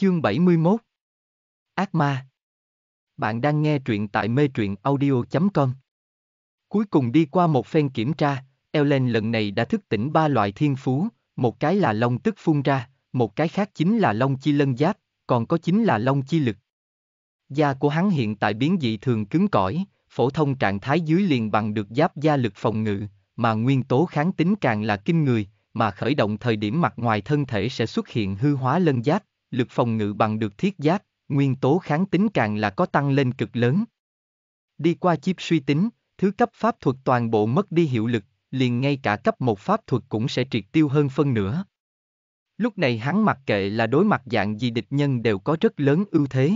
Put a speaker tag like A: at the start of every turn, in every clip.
A: Chương 71 Ác ma Bạn đang nghe truyện tại mê truyện audio.com Cuối cùng đi qua một phen kiểm tra, Ellen lần này đã thức tỉnh ba loại thiên phú, một cái là long tức phun ra, một cái khác chính là long chi lân giáp, còn có chính là long chi lực. Da của hắn hiện tại biến dị thường cứng cỏi, phổ thông trạng thái dưới liền bằng được giáp da lực phòng ngự, mà nguyên tố kháng tính càng là kinh người, mà khởi động thời điểm mặt ngoài thân thể sẽ xuất hiện hư hóa lân giáp, lực phòng ngự bằng được thiết giáp, nguyên tố kháng tính càng là có tăng lên cực lớn. Đi qua chip suy tính, thứ cấp pháp thuật toàn bộ mất đi hiệu lực, liền ngay cả cấp một pháp thuật cũng sẽ triệt tiêu hơn phân nửa. Lúc này hắn mặc kệ là đối mặt dạng gì địch nhân đều có rất lớn ưu thế.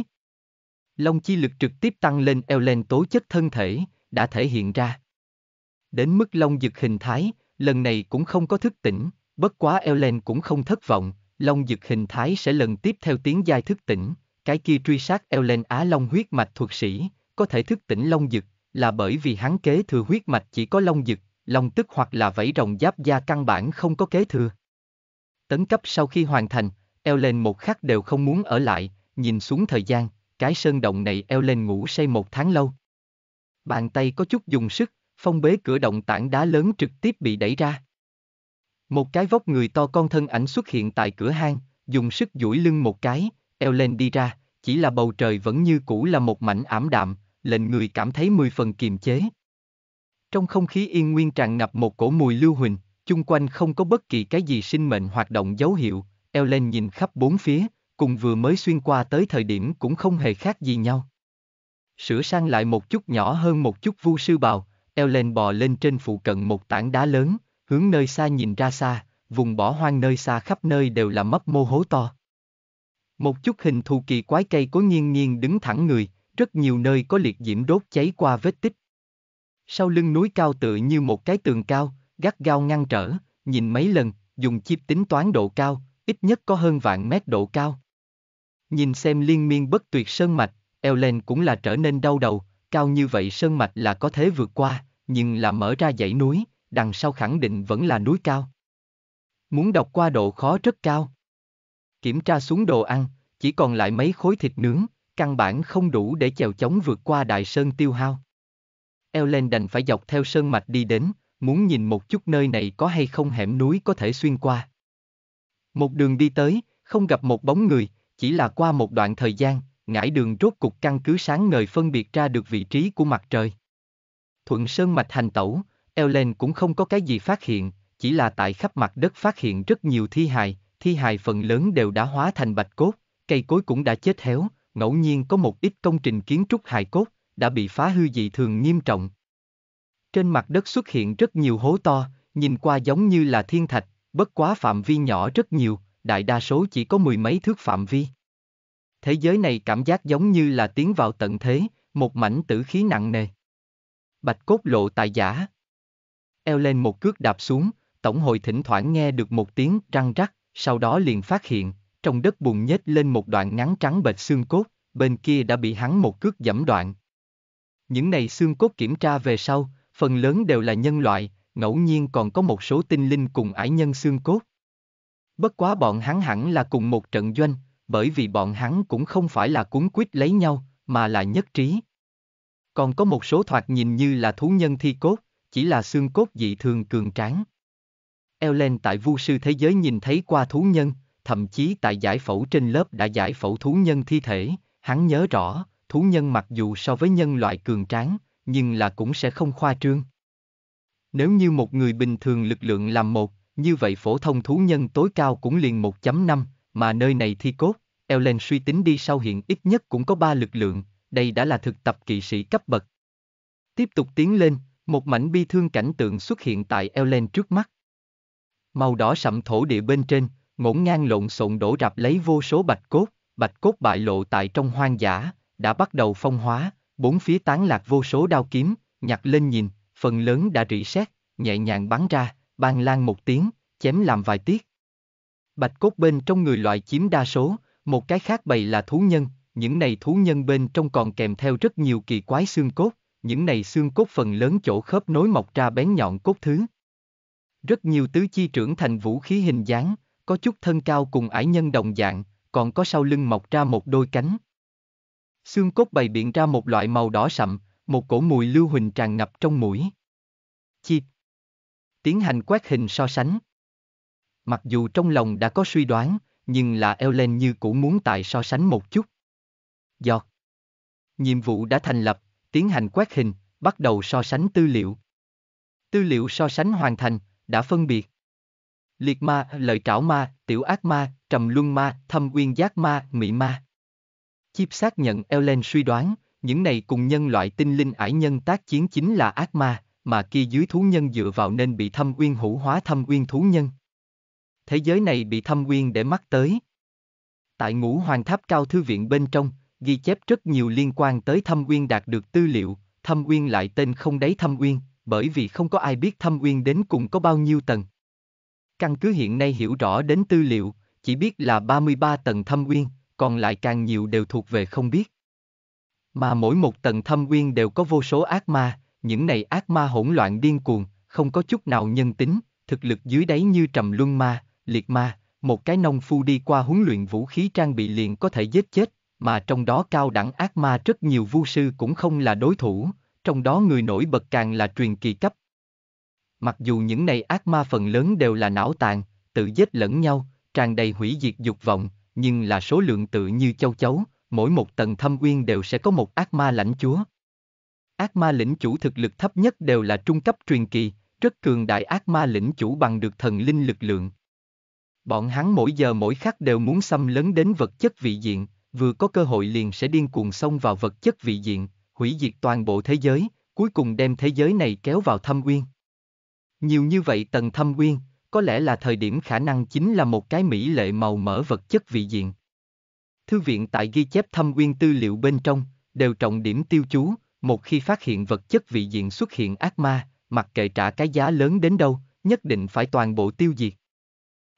A: Long chi lực trực tiếp tăng lên eo lên tố chất thân thể, đã thể hiện ra. Đến mức long dực hình thái, lần này cũng không có thức tỉnh, bất quá eo lên cũng không thất vọng, Long dực hình thái sẽ lần tiếp theo tiến giai thức tỉnh, cái kia truy sát Ellen Á Long huyết mạch thuật sĩ, có thể thức tỉnh Long dực, là bởi vì hắn kế thừa huyết mạch chỉ có Long dực, Long tức hoặc là vẫy rồng giáp da căn bản không có kế thừa. Tấn cấp sau khi hoàn thành, Ellen một khắc đều không muốn ở lại, nhìn xuống thời gian, cái sơn động này Ellen ngủ say một tháng lâu. Bàn tay có chút dùng sức, phong bế cửa động tảng đá lớn trực tiếp bị đẩy ra. Một cái vóc người to con thân ảnh xuất hiện tại cửa hang, dùng sức duỗi lưng một cái, eo lên đi ra, chỉ là bầu trời vẫn như cũ là một mảnh ảm đạm, lệnh người cảm thấy mười phần kiềm chế. Trong không khí yên nguyên tràn ngập một cổ mùi lưu huỳnh, chung quanh không có bất kỳ cái gì sinh mệnh hoạt động dấu hiệu, eo lên nhìn khắp bốn phía, cùng vừa mới xuyên qua tới thời điểm cũng không hề khác gì nhau. Sửa sang lại một chút nhỏ hơn một chút vu sư bào, eo lên bò lên trên phụ cận một tảng đá lớn, hướng nơi xa nhìn ra xa, vùng bỏ hoang nơi xa khắp nơi đều là mấp mô hố to. Một chút hình thù kỳ quái cây cố nghiêng nghiêng đứng thẳng người, rất nhiều nơi có liệt diễm đốt cháy qua vết tích. Sau lưng núi cao tựa như một cái tường cao, gắt gao ngăn trở, nhìn mấy lần, dùng chip tính toán độ cao, ít nhất có hơn vạn mét độ cao. Nhìn xem liên miên bất tuyệt sơn mạch, Ellen cũng là trở nên đau đầu, cao như vậy sơn mạch là có thể vượt qua, nhưng là mở ra dãy núi, đằng sau khẳng định vẫn là núi cao. Muốn đọc qua độ khó rất cao. Kiểm tra xuống đồ ăn, chỉ còn lại mấy khối thịt nướng, căn bản không đủ để chèo chống vượt qua đại sơn tiêu hao. Ellen đành phải dọc theo sơn mạch đi đến, muốn nhìn một chút nơi này có hay không hẻm núi có thể xuyên qua. Một đường đi tới, không gặp một bóng người, chỉ là qua một đoạn thời gian, ngải đường rốt cục căn cứ sáng ngời phân biệt ra được vị trí của mặt trời. Thuận sơn mạch hành tẩu, Ellen cũng không có cái gì phát hiện, chỉ là tại khắp mặt đất phát hiện rất nhiều thi hài, thi hài phần lớn đều đã hóa thành bạch cốt, cây cối cũng đã chết héo, ngẫu nhiên có một ít công trình kiến trúc hài cốt, đã bị phá hư dị thường nghiêm trọng. Trên mặt đất xuất hiện rất nhiều hố to, nhìn qua giống như là thiên thạch, bất quá phạm vi nhỏ rất nhiều, đại đa số chỉ có mười mấy thước phạm vi. Thế giới này cảm giác giống như là tiến vào tận thế, một mảnh tử khí nặng nề. Bạch cốt lộ tại giả eo lên một cước đạp xuống, tổng hội thỉnh thoảng nghe được một tiếng răng rắc, sau đó liền phát hiện, trong đất bùn nhếch lên một đoạn ngắn trắng bệt xương cốt, bên kia đã bị hắn một cước giẫm đoạn. Những này xương cốt kiểm tra về sau, phần lớn đều là nhân loại, ngẫu nhiên còn có một số tinh linh cùng ải nhân xương cốt. Bất quá bọn hắn hẳn là cùng một trận doanh, bởi vì bọn hắn cũng không phải là cuốn quýt lấy nhau, mà là nhất trí. Còn có một số thoạt nhìn như là thú nhân thi cốt chỉ là xương cốt dị thường cường tráng. Ellen tại vu sư thế giới nhìn thấy qua thú nhân, thậm chí tại giải phẫu trên lớp đã giải phẫu thú nhân thi thể, hắn nhớ rõ, thú nhân mặc dù so với nhân loại cường tráng, nhưng là cũng sẽ không khoa trương. Nếu như một người bình thường lực lượng làm một, như vậy phổ thông thú nhân tối cao cũng liền 1.5, mà nơi này thi cốt, Ellen suy tính đi sau hiện ít nhất cũng có 3 lực lượng, đây đã là thực tập kỵ sĩ cấp bậc. Tiếp tục tiến lên, một mảnh bi thương cảnh tượng xuất hiện tại Elen trước mắt. Màu đỏ sậm thổ địa bên trên, ngổn ngang lộn xộn đổ rạp lấy vô số bạch cốt, bạch cốt bại lộ tại trong hoang dã, đã bắt đầu phong hóa, bốn phía tán lạc vô số đao kiếm, nhặt lên nhìn, phần lớn đã rỉ sét, nhẹ nhàng bắn ra, ban lan một tiếng, chém làm vài tiết. Bạch cốt bên trong người loại chiếm đa số, một cái khác bày là thú nhân, những này thú nhân bên trong còn kèm theo rất nhiều kỳ quái xương cốt, những này xương cốt phần lớn chỗ khớp nối mọc ra bén nhọn cốt thứ. Rất nhiều tứ chi trưởng thành vũ khí hình dáng, có chút thân cao cùng ải nhân đồng dạng, còn có sau lưng mọc ra một đôi cánh. Xương cốt bày biện ra một loại màu đỏ sậm, một cổ mùi lưu huỳnh tràn ngập trong mũi. Chịp. Tiến hành quét hình so sánh. Mặc dù trong lòng đã có suy đoán, nhưng là lên như cũ muốn tại so sánh một chút. Giọt. Nhiệm vụ đã thành lập, tiến hành quét hình, bắt đầu so sánh tư liệu. Tư liệu so sánh hoàn thành, đã phân biệt. Liệt ma, lợi trảo ma, tiểu ác ma, trầm luân ma, thâm uyên giác ma, mị ma. Chip xác nhận Ellen suy đoán, những này cùng nhân loại tinh linh ải nhân tác chiến chính là ác ma, mà kia dưới thú nhân dựa vào nên bị thâm uyên hữu hóa thâm uyên thú nhân. Thế giới này bị thâm uyên để mắt tới. Tại ngũ hoàng tháp cao thư viện bên trong, ghi chép rất nhiều liên quan tới Thâm Uyên đạt được tư liệu, Thâm Uyên lại tên không đáy Thâm Uyên, bởi vì không có ai biết Thâm Uyên đến cùng có bao nhiêu tầng. Căn cứ hiện nay hiểu rõ đến tư liệu, chỉ biết là 33 tầng Thâm Uyên, còn lại càng nhiều đều thuộc về không biết. Mà mỗi một tầng Thâm Uyên đều có vô số ác ma, những này ác ma hỗn loạn điên cuồng, không có chút nào nhân tính, thực lực dưới đáy như trầm luân ma, liệt ma, một cái nông phu đi qua huấn luyện vũ khí trang bị liền có thể giết chết, mà trong đó cao đẳng ác ma rất nhiều vu sư cũng không là đối thủ, trong đó người nổi bật càng là truyền kỳ cấp. Mặc dù những này ác ma phần lớn đều là não tàn, tự giết lẫn nhau, tràn đầy hủy diệt dục vọng, nhưng là số lượng tự như châu chấu, mỗi một tầng thâm uyên đều sẽ có một ác ma lãnh chúa. Ác ma lĩnh chủ thực lực thấp nhất đều là trung cấp truyền kỳ, rất cường đại ác ma lĩnh chủ bằng được thần linh lực lượng. Bọn hắn mỗi giờ mỗi khắc đều muốn xâm lấn đến vật chất vị diện, vừa có cơ hội liền sẽ điên cuồng xông vào vật chất vị diện, hủy diệt toàn bộ thế giới, cuối cùng đem thế giới này kéo vào thâm uyên. Nhiều như vậy tầng thâm uyên, có lẽ là thời điểm khả năng chính là một cái mỹ lệ màu mỡ vật chất vị diện. Thư viện tại ghi chép thâm uyên tư liệu bên trong, đều trọng điểm tiêu chú, một khi phát hiện vật chất vị diện xuất hiện ác ma, mặc kệ trả cái giá lớn đến đâu, nhất định phải toàn bộ tiêu diệt.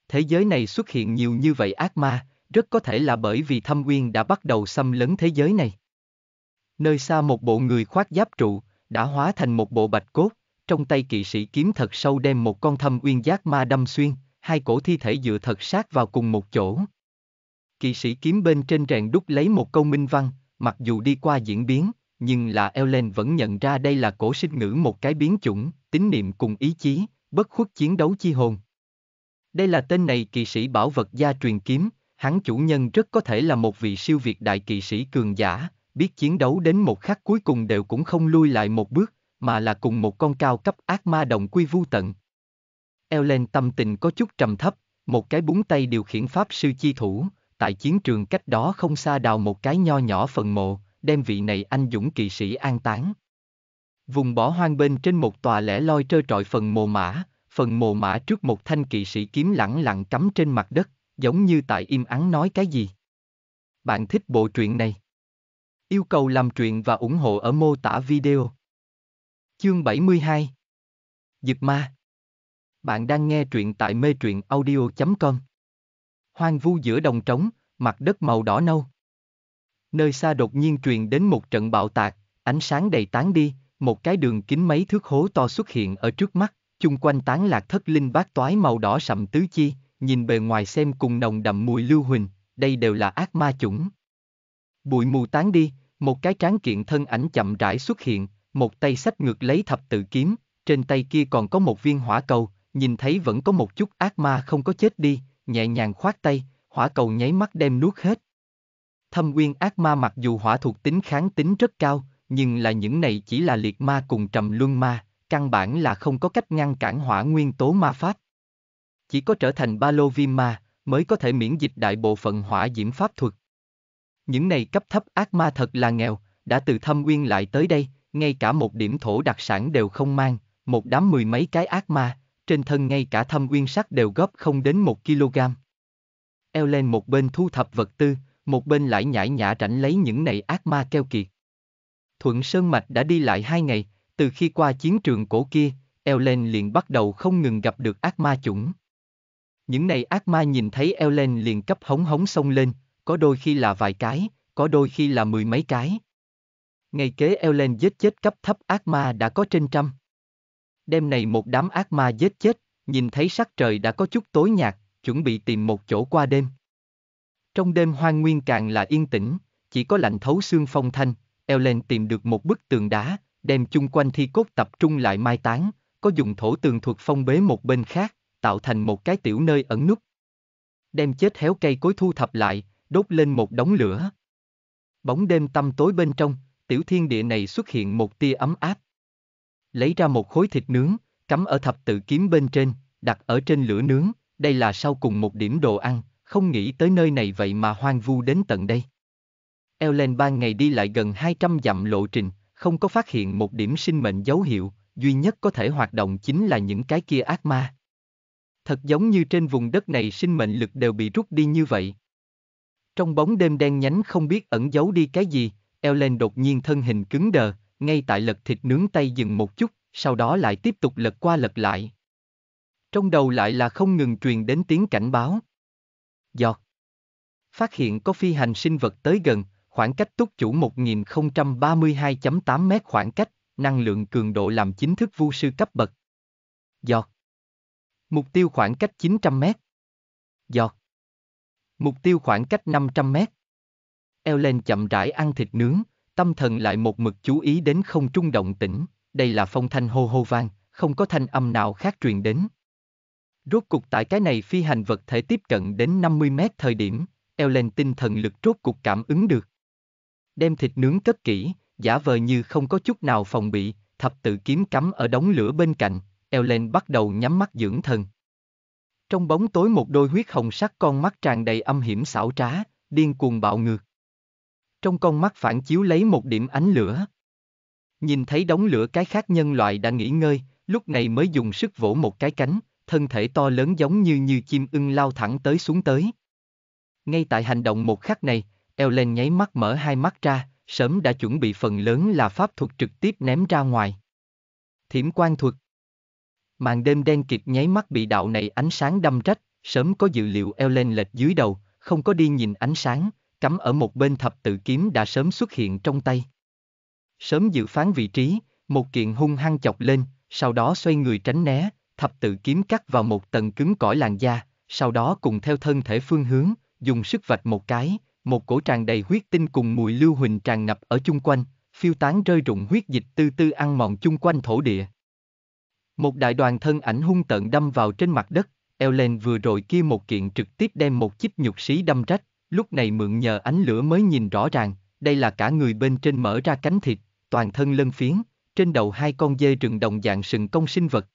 A: Thế giới này xuất hiện nhiều như vậy ác ma, rất có thể là bởi vì thâm uyên đã bắt đầu xâm lấn thế giới này. Nơi xa một bộ người khoác giáp trụ, đã hóa thành một bộ bạch cốt, trong tay kỵ sĩ kiếm thật sâu đem một con thâm uyên giác ma đâm xuyên, hai cổ thi thể dựa thật sát vào cùng một chỗ. Kỵ sĩ kiếm bên trên rèn đúc lấy một câu minh văn, mặc dù đi qua diễn biến, nhưng là Ellen vẫn nhận ra đây là cổ sinh ngữ một cái biến chủng, tín niệm cùng ý chí, bất khuất chiến đấu chi hồn. Đây là tên này kỵ sĩ bảo vật gia truyền kiếm, hắn chủ nhân rất có thể là một vị siêu việt đại kỵ sĩ cường giả, biết chiến đấu đến một khắc cuối cùng đều cũng không lui lại một bước, mà là cùng một con cao cấp ác ma đồng quy vu tận. Ellen tâm tình có chút trầm thấp, một cái búng tay điều khiển pháp sư chi thủ, tại chiến trường cách đó không xa đào một cái nho nhỏ phần mộ, đem vị này anh dũng kỵ sĩ an táng. Vùng bỏ hoang bên trên một tòa lẻ loi trơ trọi phần mồ mã, phần mồ mã trước một thanh kỵ sĩ kiếm lẳng lặng cắm trên mặt đất, giống như tại im ắng nói cái gì. Bạn thích bộ truyện này? Yêu cầu làm truyện và ủng hộ ở mô tả video. Chương 72 Dực ma Bạn đang nghe truyện tại mê truyện audio.com Hoang vu giữa đồng trống, mặt đất màu đỏ nâu. Nơi xa đột nhiên truyền đến một trận bạo tạc, ánh sáng đầy tán đi, một cái đường kính mấy thước hố to xuất hiện ở trước mắt, chung quanh tán lạc thất linh bát toái màu đỏ sậm tứ chi, nhìn bề ngoài xem cùng nồng đậm mùi lưu huỳnh, đây đều là ác ma chủng. Bụi mù tán đi, một cái tráng kiện thân ảnh chậm rãi xuất hiện, một tay sách ngược lấy thập tự kiếm, trên tay kia còn có một viên hỏa cầu, nhìn thấy vẫn có một chút ác ma không có chết đi, nhẹ nhàng khoát tay, hỏa cầu nháy mắt đem nuốt hết. Thâm uyên ác ma mặc dù hỏa thuộc tính kháng tính rất cao, nhưng là những này chỉ là liệt ma cùng trầm luân ma, căn bản là không có cách ngăn cản hỏa nguyên tố ma pháp chỉ có trở thành ba lô viêm ma, mới có thể miễn dịch đại bộ phận hỏa diễm pháp thuật. Những này cấp thấp ác ma thật là nghèo, đã từ thâm nguyên lại tới đây, ngay cả một điểm thổ đặc sản đều không mang, một đám mười mấy cái ác ma, trên thân ngay cả thâm nguyên sắt đều góp không đến một kg. Eo lên một bên thu thập vật tư, một bên lại nhảy nhã rảnh lấy những này ác ma keo kiệt. Thuận Sơn Mạch đã đi lại hai ngày, từ khi qua chiến trường cổ kia, Eo lên liền bắt đầu không ngừng gặp được ác ma chủng. Những này ác ma nhìn thấy eo lên liền cấp hống hống sông lên, có đôi khi là vài cái, có đôi khi là mười mấy cái. Ngày kế eo lên giết chết cấp thấp ác ma đã có trên trăm. Đêm này một đám ác ma giết chết, nhìn thấy sắc trời đã có chút tối nhạt, chuẩn bị tìm một chỗ qua đêm. Trong đêm hoang nguyên càng là yên tĩnh, chỉ có lạnh thấu xương phong thanh, eo lên tìm được một bức tường đá, đem chung quanh thi cốt tập trung lại mai táng, có dùng thổ tường thuật phong bế một bên khác, tạo thành một cái tiểu nơi ẩn núp. Đem chết héo cây cối thu thập lại, đốt lên một đống lửa. Bóng đêm tăm tối bên trong, tiểu thiên địa này xuất hiện một tia ấm áp. Lấy ra một khối thịt nướng, cắm ở thập tự kiếm bên trên, đặt ở trên lửa nướng, đây là sau cùng một điểm đồ ăn, không nghĩ tới nơi này vậy mà hoang vu đến tận đây. Ellen ban ngày đi lại gần 200 dặm lộ trình, không có phát hiện một điểm sinh mệnh dấu hiệu, duy nhất có thể hoạt động chính là những cái kia ác ma thật giống như trên vùng đất này sinh mệnh lực đều bị rút đi như vậy. Trong bóng đêm đen nhánh không biết ẩn giấu đi cái gì, Ellen đột nhiên thân hình cứng đờ, ngay tại lật thịt nướng tay dừng một chút, sau đó lại tiếp tục lật qua lật lại. Trong đầu lại là không ngừng truyền đến tiếng cảnh báo. Giọt. Phát hiện có phi hành sinh vật tới gần, khoảng cách túc chủ 1032.8 mét khoảng cách, năng lượng cường độ làm chính thức vu sư cấp bậc. Giọt. Mục tiêu khoảng cách 900 mét. Giọt. Mục tiêu khoảng cách 500 mét. Ellen chậm rãi ăn thịt nướng, tâm thần lại một mực chú ý đến không trung động tĩnh, đây là phong thanh hô hô vang, không có thanh âm nào khác truyền đến. Rốt cục tại cái này phi hành vật thể tiếp cận đến 50 mét thời điểm, Ellen tinh thần lực rốt cục cảm ứng được. Đem thịt nướng cất kỹ, giả vờ như không có chút nào phòng bị, thập tự kiếm cắm ở đống lửa bên cạnh, Ellen bắt đầu nhắm mắt dưỡng thần. Trong bóng tối một đôi huyết hồng sắc con mắt tràn đầy âm hiểm xảo trá, điên cuồng bạo ngược. Trong con mắt phản chiếu lấy một điểm ánh lửa. Nhìn thấy đống lửa cái khác nhân loại đã nghỉ ngơi, lúc này mới dùng sức vỗ một cái cánh, thân thể to lớn giống như như chim ưng lao thẳng tới xuống tới. Ngay tại hành động một khắc này, Ellen nháy mắt mở hai mắt ra, sớm đã chuẩn bị phần lớn là pháp thuật trực tiếp ném ra ngoài. Thiểm quan thuật màn đêm đen kịt nháy mắt bị đạo này ánh sáng đâm rách, sớm có dự liệu eo lên lệch dưới đầu, không có đi nhìn ánh sáng, cắm ở một bên thập tự kiếm đã sớm xuất hiện trong tay. Sớm dự phán vị trí, một kiện hung hăng chọc lên, sau đó xoay người tránh né, thập tự kiếm cắt vào một tầng cứng cỏi làn da, sau đó cùng theo thân thể phương hướng, dùng sức vạch một cái, một cổ tràn đầy huyết tinh cùng mùi lưu huỳnh tràn ngập ở chung quanh, phiêu tán rơi rụng huyết dịch tư tư ăn mòn chung quanh thổ địa. Một đại đoàn thân ảnh hung tợn đâm vào trên mặt đất, Ellen vừa rồi kia một kiện trực tiếp đem một chiếc nhục sĩ đâm rách, lúc này mượn nhờ ánh lửa mới nhìn rõ ràng, đây là cả người bên trên mở ra cánh thịt, toàn thân lân phiến, trên đầu hai con dê rừng đồng dạng sừng công sinh vật.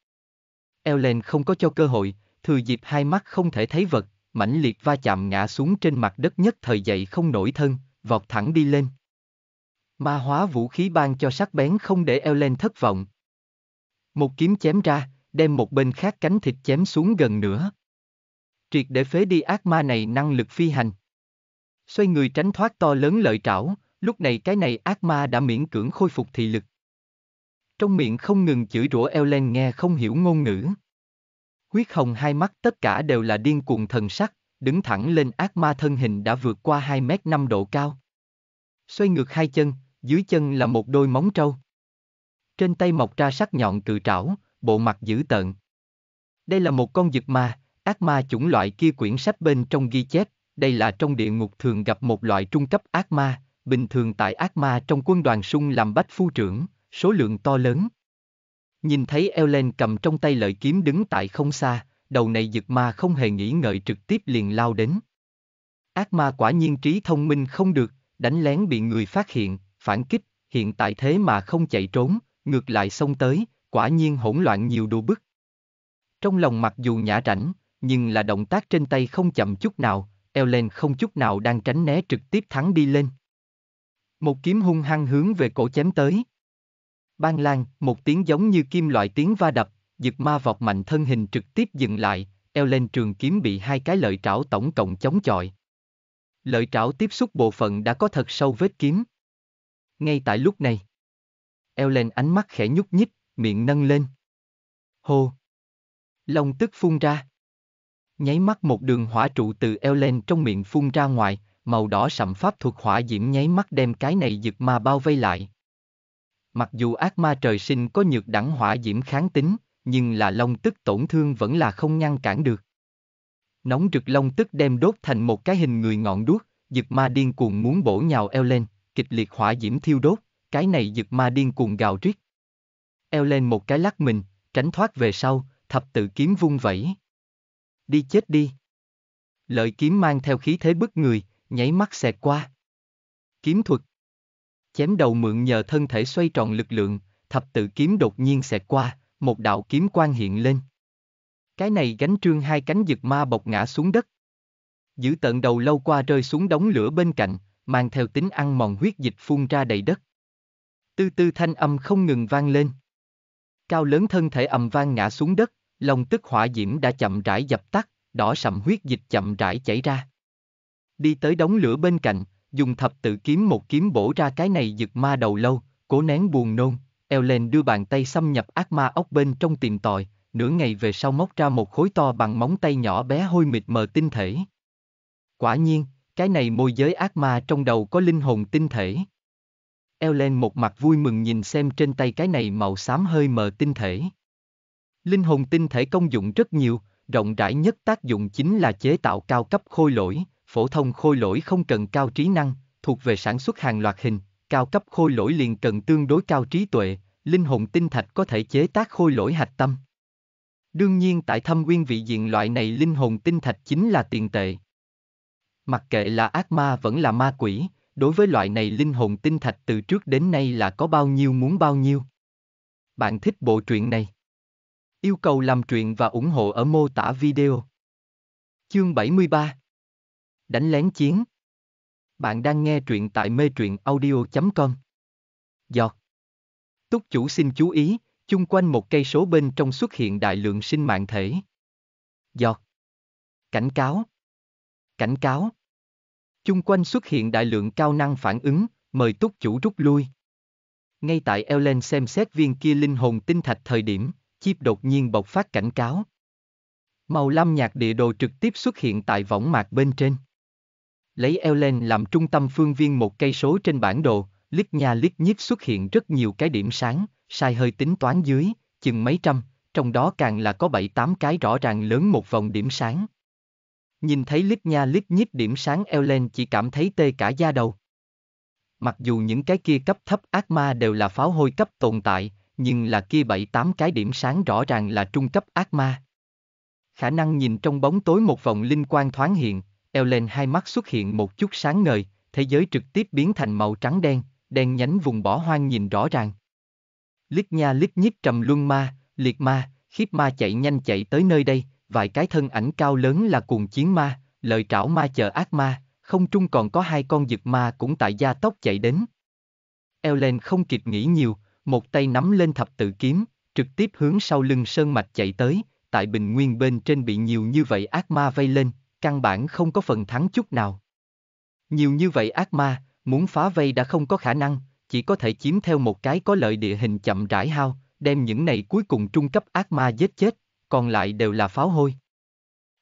A: Ellen không có cho cơ hội, thừa dịp hai mắt không thể thấy vật, mãnh liệt va chạm ngã xuống trên mặt đất nhất thời dậy không nổi thân, vọt thẳng đi lên. Ma hóa vũ khí ban cho sắc bén không để Ellen thất vọng, một kiếm chém ra, đem một bên khác cánh thịt chém xuống gần nữa. Triệt để phế đi ác ma này năng lực phi hành. Xoay người tránh thoát to lớn lợi trảo, lúc này cái này ác ma đã miễn cưỡng khôi phục thị lực. Trong miệng không ngừng chửi rủa eo nghe không hiểu ngôn ngữ. Huyết hồng hai mắt tất cả đều là điên cuồng thần sắc, đứng thẳng lên ác ma thân hình đã vượt qua 2 mét 5 độ cao. Xoay ngược hai chân, dưới chân là một đôi móng trâu trên tay mọc ra sắc nhọn cự trảo, bộ mặt dữ tợn. Đây là một con dực ma, ác ma chủng loại kia quyển sách bên trong ghi chép, đây là trong địa ngục thường gặp một loại trung cấp ác ma, bình thường tại ác ma trong quân đoàn sung làm bách phu trưởng, số lượng to lớn. Nhìn thấy Ellen cầm trong tay lợi kiếm đứng tại không xa, đầu này dực ma không hề nghĩ ngợi trực tiếp liền lao đến. Ác ma quả nhiên trí thông minh không được, đánh lén bị người phát hiện, phản kích, hiện tại thế mà không chạy trốn, ngược lại xông tới, quả nhiên hỗn loạn nhiều đồ bức. Trong lòng mặc dù nhã rảnh, nhưng là động tác trên tay không chậm chút nào, eo lên không chút nào đang tránh né trực tiếp thắng đi lên. Một kiếm hung hăng hướng về cổ chém tới. Ban lan, một tiếng giống như kim loại tiếng va đập, giật ma vọt mạnh thân hình trực tiếp dừng lại, eo lên trường kiếm bị hai cái lợi trảo tổng cộng chống chọi. Lợi trảo tiếp xúc bộ phận đã có thật sâu vết kiếm. Ngay tại lúc này, eo lên ánh mắt khẽ nhúc nhích, miệng nâng lên. Hô! Long tức phun ra. Nháy mắt một đường hỏa trụ từ eo lên trong miệng phun ra ngoài, màu đỏ sậm pháp thuật hỏa diễm nháy mắt đem cái này giật ma bao vây lại. Mặc dù ác ma trời sinh có nhược đẳng hỏa diễm kháng tính, nhưng là long tức tổn thương vẫn là không ngăn cản được. Nóng rực long tức đem đốt thành một cái hình người ngọn đuốc, giật ma điên cuồng muốn bổ nhào eo lên, kịch liệt hỏa diễm thiêu đốt cái này giật ma điên cuồng gào riết. Eo lên một cái lắc mình, tránh thoát về sau, thập tự kiếm vung vẩy. Đi chết đi. Lợi kiếm mang theo khí thế bức người, nháy mắt xẹt qua. Kiếm thuật. Chém đầu mượn nhờ thân thể xoay tròn lực lượng, thập tự kiếm đột nhiên xẹt qua, một đạo kiếm quan hiện lên. Cái này gánh trương hai cánh giật ma bọc ngã xuống đất. Giữ tận đầu lâu qua rơi xuống đống lửa bên cạnh, mang theo tính ăn mòn huyết dịch phun ra đầy đất. Tư tư thanh âm không ngừng vang lên. Cao lớn thân thể ầm vang ngã xuống đất, lòng tức hỏa diễm đã chậm rãi dập tắt, đỏ sậm huyết dịch chậm rãi chảy ra. Đi tới đống lửa bên cạnh, dùng thập tự kiếm một kiếm bổ ra cái này giật ma đầu lâu, cố nén buồn nôn, Ellen đưa bàn tay xâm nhập ác ma ốc bên trong tìm tòi, nửa ngày về sau móc ra một khối to bằng móng tay nhỏ bé hôi mịt mờ tinh thể. Quả nhiên, cái này môi giới ác ma trong đầu có linh hồn tinh thể. Ellen một mặt vui mừng nhìn xem trên tay cái này màu xám hơi mờ tinh thể. Linh hồn tinh thể công dụng rất nhiều, rộng rãi nhất tác dụng chính là chế tạo cao cấp khôi lỗi, phổ thông khôi lỗi không cần cao trí năng, thuộc về sản xuất hàng loạt hình, cao cấp khôi lỗi liền cần tương đối cao trí tuệ, linh hồn tinh thạch có thể chế tác khôi lỗi hạch tâm. Đương nhiên tại thâm nguyên vị diện loại này linh hồn tinh thạch chính là tiền tệ. Mặc kệ là ác ma vẫn là ma quỷ, Đối với loại này linh hồn tinh thạch từ trước đến nay là có bao nhiêu muốn bao nhiêu. Bạn thích bộ truyện này? Yêu cầu làm truyện và ủng hộ ở mô tả video. Chương 73 Đánh lén chiến Bạn đang nghe truyện tại mê truyện audio.com Giọt Túc chủ xin chú ý, chung quanh một cây số bên trong xuất hiện đại lượng sinh mạng thể. Giọt Cảnh cáo Cảnh cáo Chung quanh xuất hiện đại lượng cao năng phản ứng, mời túc chủ rút lui. Ngay tại Ellen xem xét viên kia linh hồn tinh thạch thời điểm, chip đột nhiên bộc phát cảnh cáo. Màu lam nhạc địa đồ trực tiếp xuất hiện tại võng mạc bên trên. Lấy Ellen làm trung tâm phương viên một cây số trên bản đồ, lít nha lít nhít xuất hiện rất nhiều cái điểm sáng, sai hơi tính toán dưới, chừng mấy trăm, trong đó càng là có bảy tám cái rõ ràng lớn một vòng điểm sáng. Nhìn thấy lít nha lít nhít điểm sáng eo Ellen chỉ cảm thấy tê cả da đầu. Mặc dù những cái kia cấp thấp ác ma đều là pháo hôi cấp tồn tại, nhưng là kia bảy tám cái điểm sáng rõ ràng là trung cấp ác ma. Khả năng nhìn trong bóng tối một vòng linh quang thoáng hiện, eo Ellen hai mắt xuất hiện một chút sáng ngời, thế giới trực tiếp biến thành màu trắng đen, đen nhánh vùng bỏ hoang nhìn rõ ràng. Lít nha lít nhít trầm luân ma, liệt ma, khiếp ma chạy nhanh chạy tới nơi đây, vài cái thân ảnh cao lớn là cuồng chiến ma, lợi trảo ma chờ ác ma, không trung còn có hai con dực ma cũng tại da tốc chạy đến. Ellen không kịp nghĩ nhiều, một tay nắm lên thập tự kiếm, trực tiếp hướng sau lưng sơn mạch chạy tới, tại bình nguyên bên trên bị nhiều như vậy ác ma vây lên, căn bản không có phần thắng chút nào. Nhiều như vậy ác ma, muốn phá vây đã không có khả năng, chỉ có thể chiếm theo một cái có lợi địa hình chậm rãi hao, đem những này cuối cùng trung cấp ác ma giết chết còn lại đều là pháo hôi.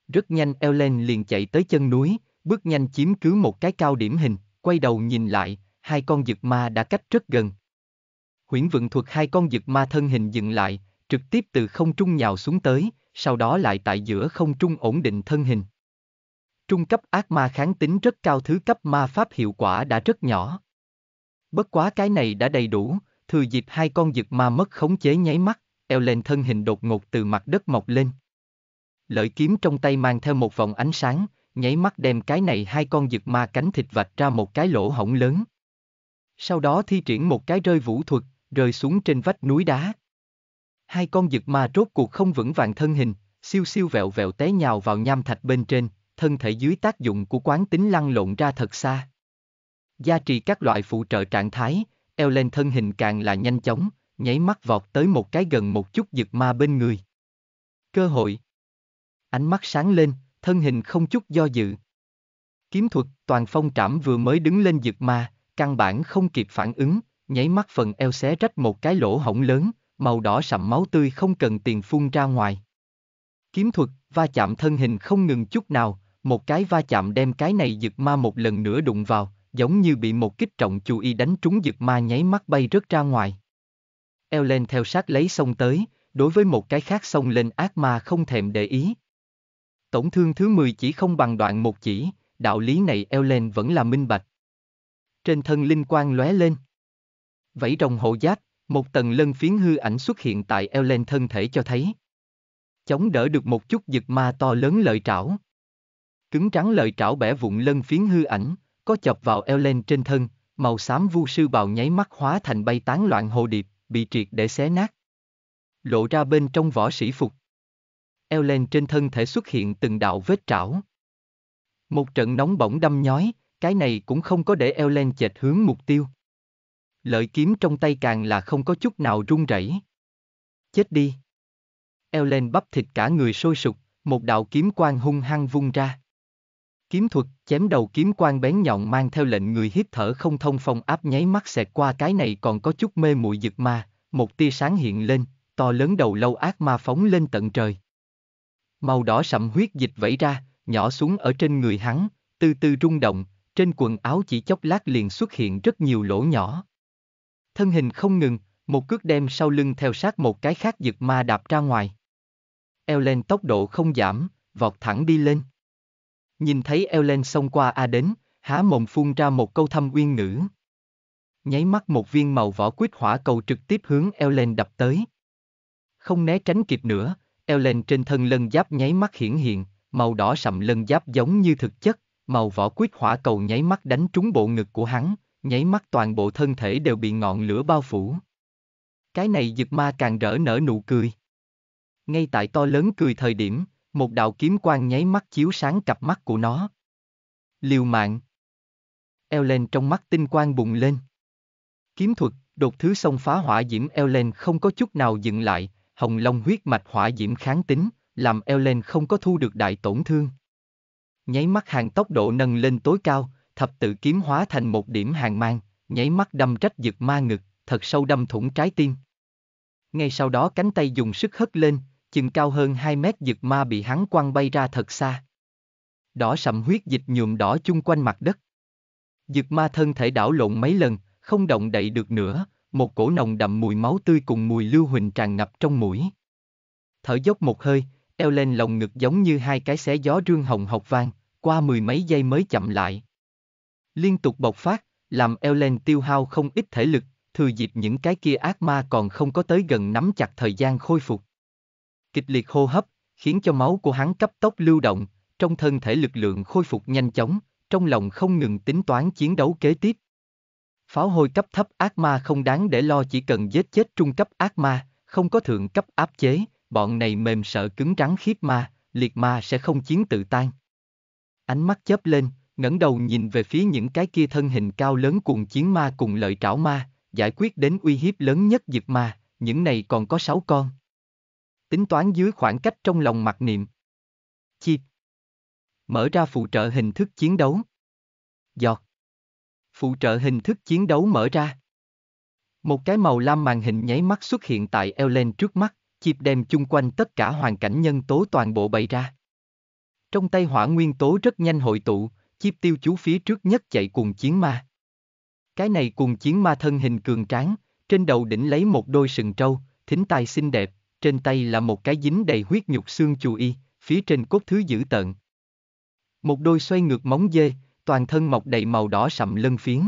A: Rất nhanh eo liền chạy tới chân núi, bước nhanh chiếm cứ một cái cao điểm hình, quay đầu nhìn lại, hai con dực ma đã cách rất gần. Huyễn vượng thuật hai con dực ma thân hình dừng lại, trực tiếp từ không trung nhào xuống tới, sau đó lại tại giữa không trung ổn định thân hình. Trung cấp ác ma kháng tính rất cao thứ cấp ma pháp hiệu quả đã rất nhỏ. Bất quá cái này đã đầy đủ, thừa dịp hai con dực ma mất khống chế nháy mắt, eo lên thân hình đột ngột từ mặt đất mọc lên. Lợi kiếm trong tay mang theo một vòng ánh sáng, nháy mắt đem cái này hai con dực ma cánh thịt vạch ra một cái lỗ hổng lớn. Sau đó thi triển một cái rơi vũ thuật, rơi xuống trên vách núi đá. Hai con dực ma rốt cuộc không vững vàng thân hình, siêu siêu vẹo vẹo té nhào vào nham thạch bên trên, thân thể dưới tác dụng của quán tính lăn lộn ra thật xa. Gia trì các loại phụ trợ trạng thái, eo lên thân hình càng là nhanh chóng, nháy mắt vọt tới một cái gần một chút giật ma bên người. Cơ hội. Ánh mắt sáng lên, thân hình không chút do dự. Kiếm thuật, toàn phong trảm vừa mới đứng lên giật ma, căn bản không kịp phản ứng, nháy mắt phần eo xé rách một cái lỗ hổng lớn, màu đỏ sậm máu tươi không cần tiền phun ra ngoài. Kiếm thuật, va chạm thân hình không ngừng chút nào, một cái va chạm đem cái này giật ma một lần nữa đụng vào, giống như bị một kích trọng chú ý đánh trúng giật ma nháy mắt bay rớt ra ngoài. Ellen theo sát lấy sông tới, đối với một cái khác sông lên ác ma không thèm để ý. Tổn thương thứ 10 chỉ không bằng đoạn một chỉ, đạo lý này Ellen vẫn là minh bạch. Trên thân linh quang lóe lên. Vẫy rồng hộ giáp, một tầng lân phiến hư ảnh xuất hiện tại Ellen thân thể cho thấy. Chống đỡ được một chút giật ma to lớn lợi trảo. Cứng trắng lợi trảo bẻ vụn lân phiến hư ảnh, có chọc vào Ellen trên thân, màu xám vu sư bào nháy mắt hóa thành bay tán loạn hồ điệp bị triệt để xé nát. Lộ ra bên trong võ sĩ phục. Eo lên trên thân thể xuất hiện từng đạo vết trảo. Một trận nóng bỏng đâm nhói, cái này cũng không có để eo lên chệch hướng mục tiêu. Lợi kiếm trong tay càng là không có chút nào run rẩy. Chết đi. Eo lên bắp thịt cả người sôi sục, một đạo kiếm quang hung hăng vung ra. Kiếm thuật, chém đầu kiếm quan bén nhọn mang theo lệnh người hít thở không thông phong áp nháy mắt xẹt qua cái này còn có chút mê muội giật ma, một tia sáng hiện lên, to lớn đầu lâu ác ma phóng lên tận trời. Màu đỏ sậm huyết dịch vẫy ra, nhỏ xuống ở trên người hắn, từ từ rung động, trên quần áo chỉ chốc lát liền xuất hiện rất nhiều lỗ nhỏ. Thân hình không ngừng, một cước đem sau lưng theo sát một cái khác giật ma đạp ra ngoài. Eo lên tốc độ không giảm, vọt thẳng đi lên. Nhìn thấy Ellen xông qua A đến, há mồm phun ra một câu thâm uyên ngữ. Nháy mắt một viên màu vỏ quyết hỏa cầu trực tiếp hướng Ellen đập tới. Không né tránh kịp nữa, Ellen trên thân lân giáp nháy mắt hiển hiện, màu đỏ sậm lân giáp giống như thực chất, màu vỏ quyết hỏa cầu nháy mắt đánh trúng bộ ngực của hắn, nháy mắt toàn bộ thân thể đều bị ngọn lửa bao phủ. Cái này giật ma càng rỡ nở nụ cười. Ngay tại to lớn cười thời điểm, một đạo kiếm quang nháy mắt chiếu sáng cặp mắt của nó. Liều mạng. Ellen trong mắt tinh quang bùng lên. Kiếm thuật, đột thứ xông phá hỏa diễm Ellen không có chút nào dừng lại, hồng long huyết mạch hỏa diễm kháng tính, làm Ellen không có thu được đại tổn thương. Nháy mắt hàng tốc độ nâng lên tối cao, thập tự kiếm hóa thành một điểm hàng mang, nháy mắt đâm trách giật ma ngực, thật sâu đâm thủng trái tim. Ngay sau đó cánh tay dùng sức hất lên, chừng cao hơn 2 mét giật ma bị hắn quăng bay ra thật xa. Đỏ sậm huyết dịch nhuộm đỏ chung quanh mặt đất. Dược ma thân thể đảo lộn mấy lần, không động đậy được nữa, một cổ nồng đậm mùi máu tươi cùng mùi lưu huỳnh tràn ngập trong mũi. Thở dốc một hơi, eo lên lồng ngực giống như hai cái xé gió rương hồng học vang, qua mười mấy giây mới chậm lại. Liên tục bộc phát, làm eo lên tiêu hao không ít thể lực, thừa dịp những cái kia ác ma còn không có tới gần nắm chặt thời gian khôi phục kịch liệt hô hấp, khiến cho máu của hắn cấp tốc lưu động, trong thân thể lực lượng khôi phục nhanh chóng, trong lòng không ngừng tính toán chiến đấu kế tiếp. Pháo hôi cấp thấp ác ma không đáng để lo chỉ cần giết chết trung cấp ác ma, không có thượng cấp áp chế, bọn này mềm sợ cứng rắn khiếp ma, liệt ma sẽ không chiến tự tan. Ánh mắt chớp lên, ngẩng đầu nhìn về phía những cái kia thân hình cao lớn cuồng chiến ma cùng lợi trảo ma, giải quyết đến uy hiếp lớn nhất diệt ma, những này còn có sáu con tính toán dưới khoảng cách trong lòng mặc niệm. chi Mở ra phụ trợ hình thức chiến đấu. Giọt. Phụ trợ hình thức chiến đấu mở ra. Một cái màu lam màn hình nháy mắt xuất hiện tại Ellen trước mắt, Chiệp đem chung quanh tất cả hoàn cảnh nhân tố toàn bộ bày ra. Trong tay hỏa nguyên tố rất nhanh hội tụ, Chiệp tiêu chú phía trước nhất chạy cùng chiến ma. Cái này cùng chiến ma thân hình cường tráng, trên đầu đỉnh lấy một đôi sừng trâu, thính tai xinh đẹp, trên tay là một cái dính đầy huyết nhục xương chù y, phía trên cốt thứ dữ tợn. Một đôi xoay ngược móng dê, toàn thân mọc đầy màu đỏ sậm lân phiến.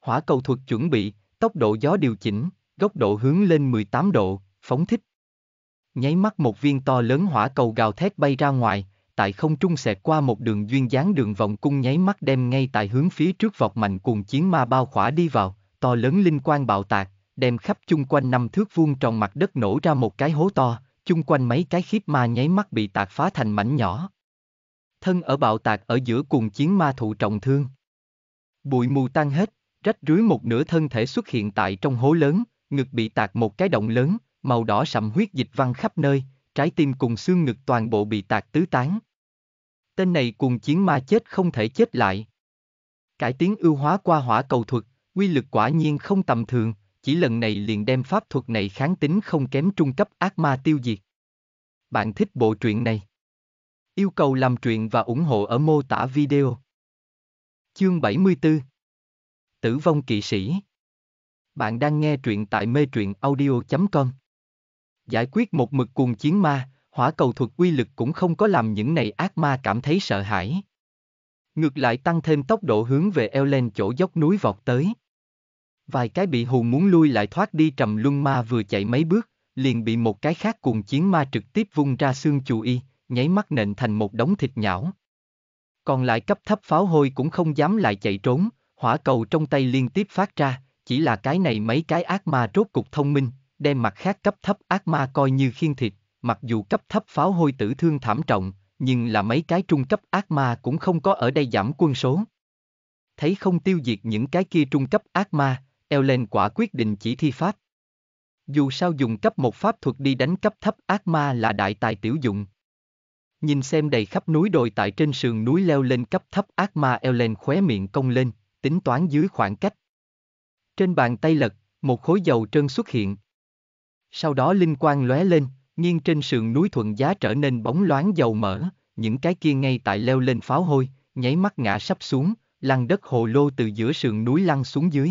A: Hỏa cầu thuật chuẩn bị, tốc độ gió điều chỉnh, góc độ hướng lên 18 độ, phóng thích. Nháy mắt một viên to lớn hỏa cầu gào thét bay ra ngoài, tại không trung xẹt qua một đường duyên dáng đường vòng cung nháy mắt đem ngay tại hướng phía trước vọt mạnh cùng chiến ma bao khỏa đi vào, to lớn linh quan bạo tạc, đem khắp chung quanh năm thước vuông tròn mặt đất nổ ra một cái hố to, chung quanh mấy cái khiếp ma nháy mắt bị tạc phá thành mảnh nhỏ. Thân ở bạo tạc ở giữa cuồng chiến ma thụ trọng thương. Bụi mù tan hết, rách rưới một nửa thân thể xuất hiện tại trong hố lớn, ngực bị tạc một cái động lớn, màu đỏ sậm huyết dịch văng khắp nơi, trái tim cùng xương ngực toàn bộ bị tạc tứ tán. Tên này cùng chiến ma chết không thể chết lại. Cải tiến ưu hóa qua hỏa cầu thuật, quy lực quả nhiên không tầm thường, chỉ lần này liền đem pháp thuật này kháng tính không kém trung cấp ác ma tiêu diệt. Bạn thích bộ truyện này? Yêu cầu làm truyện và ủng hộ ở mô tả video. Chương 74 Tử vong kỵ sĩ Bạn đang nghe truyện tại mê truyện audio.com Giải quyết một mực cuồng chiến ma, hỏa cầu thuật quy lực cũng không có làm những này ác ma cảm thấy sợ hãi. Ngược lại tăng thêm tốc độ hướng về elen chỗ dốc núi vọt tới. Vài cái bị hù muốn lui lại thoát đi trầm luân ma vừa chạy mấy bước, liền bị một cái khác cùng chiến ma trực tiếp vung ra xương chù y, nháy mắt nện thành một đống thịt nhão. Còn lại cấp thấp pháo hôi cũng không dám lại chạy trốn, hỏa cầu trong tay liên tiếp phát ra, chỉ là cái này mấy cái ác ma rốt cục thông minh, đem mặt khác cấp thấp ác ma coi như khiên thịt, mặc dù cấp thấp pháo hôi tử thương thảm trọng, nhưng là mấy cái trung cấp ác ma cũng không có ở đây giảm quân số. Thấy không tiêu diệt những cái kia trung cấp ác ma, Ellen quả quyết định chỉ thi pháp. Dù sao dùng cấp một pháp thuật đi đánh cấp thấp ác ma là đại tài tiểu dụng. Nhìn xem đầy khắp núi đồi tại trên sườn núi leo lên cấp thấp ác ma Ellen khóe miệng cong lên, tính toán dưới khoảng cách. Trên bàn tay lật, một khối dầu trơn xuất hiện. Sau đó linh quang lóe lên, nghiêng trên sườn núi thuận giá trở nên bóng loáng dầu mỡ, những cái kia ngay tại leo lên pháo hôi, nháy mắt ngã sắp xuống, lăn đất hồ lô từ giữa sườn núi lăn xuống dưới.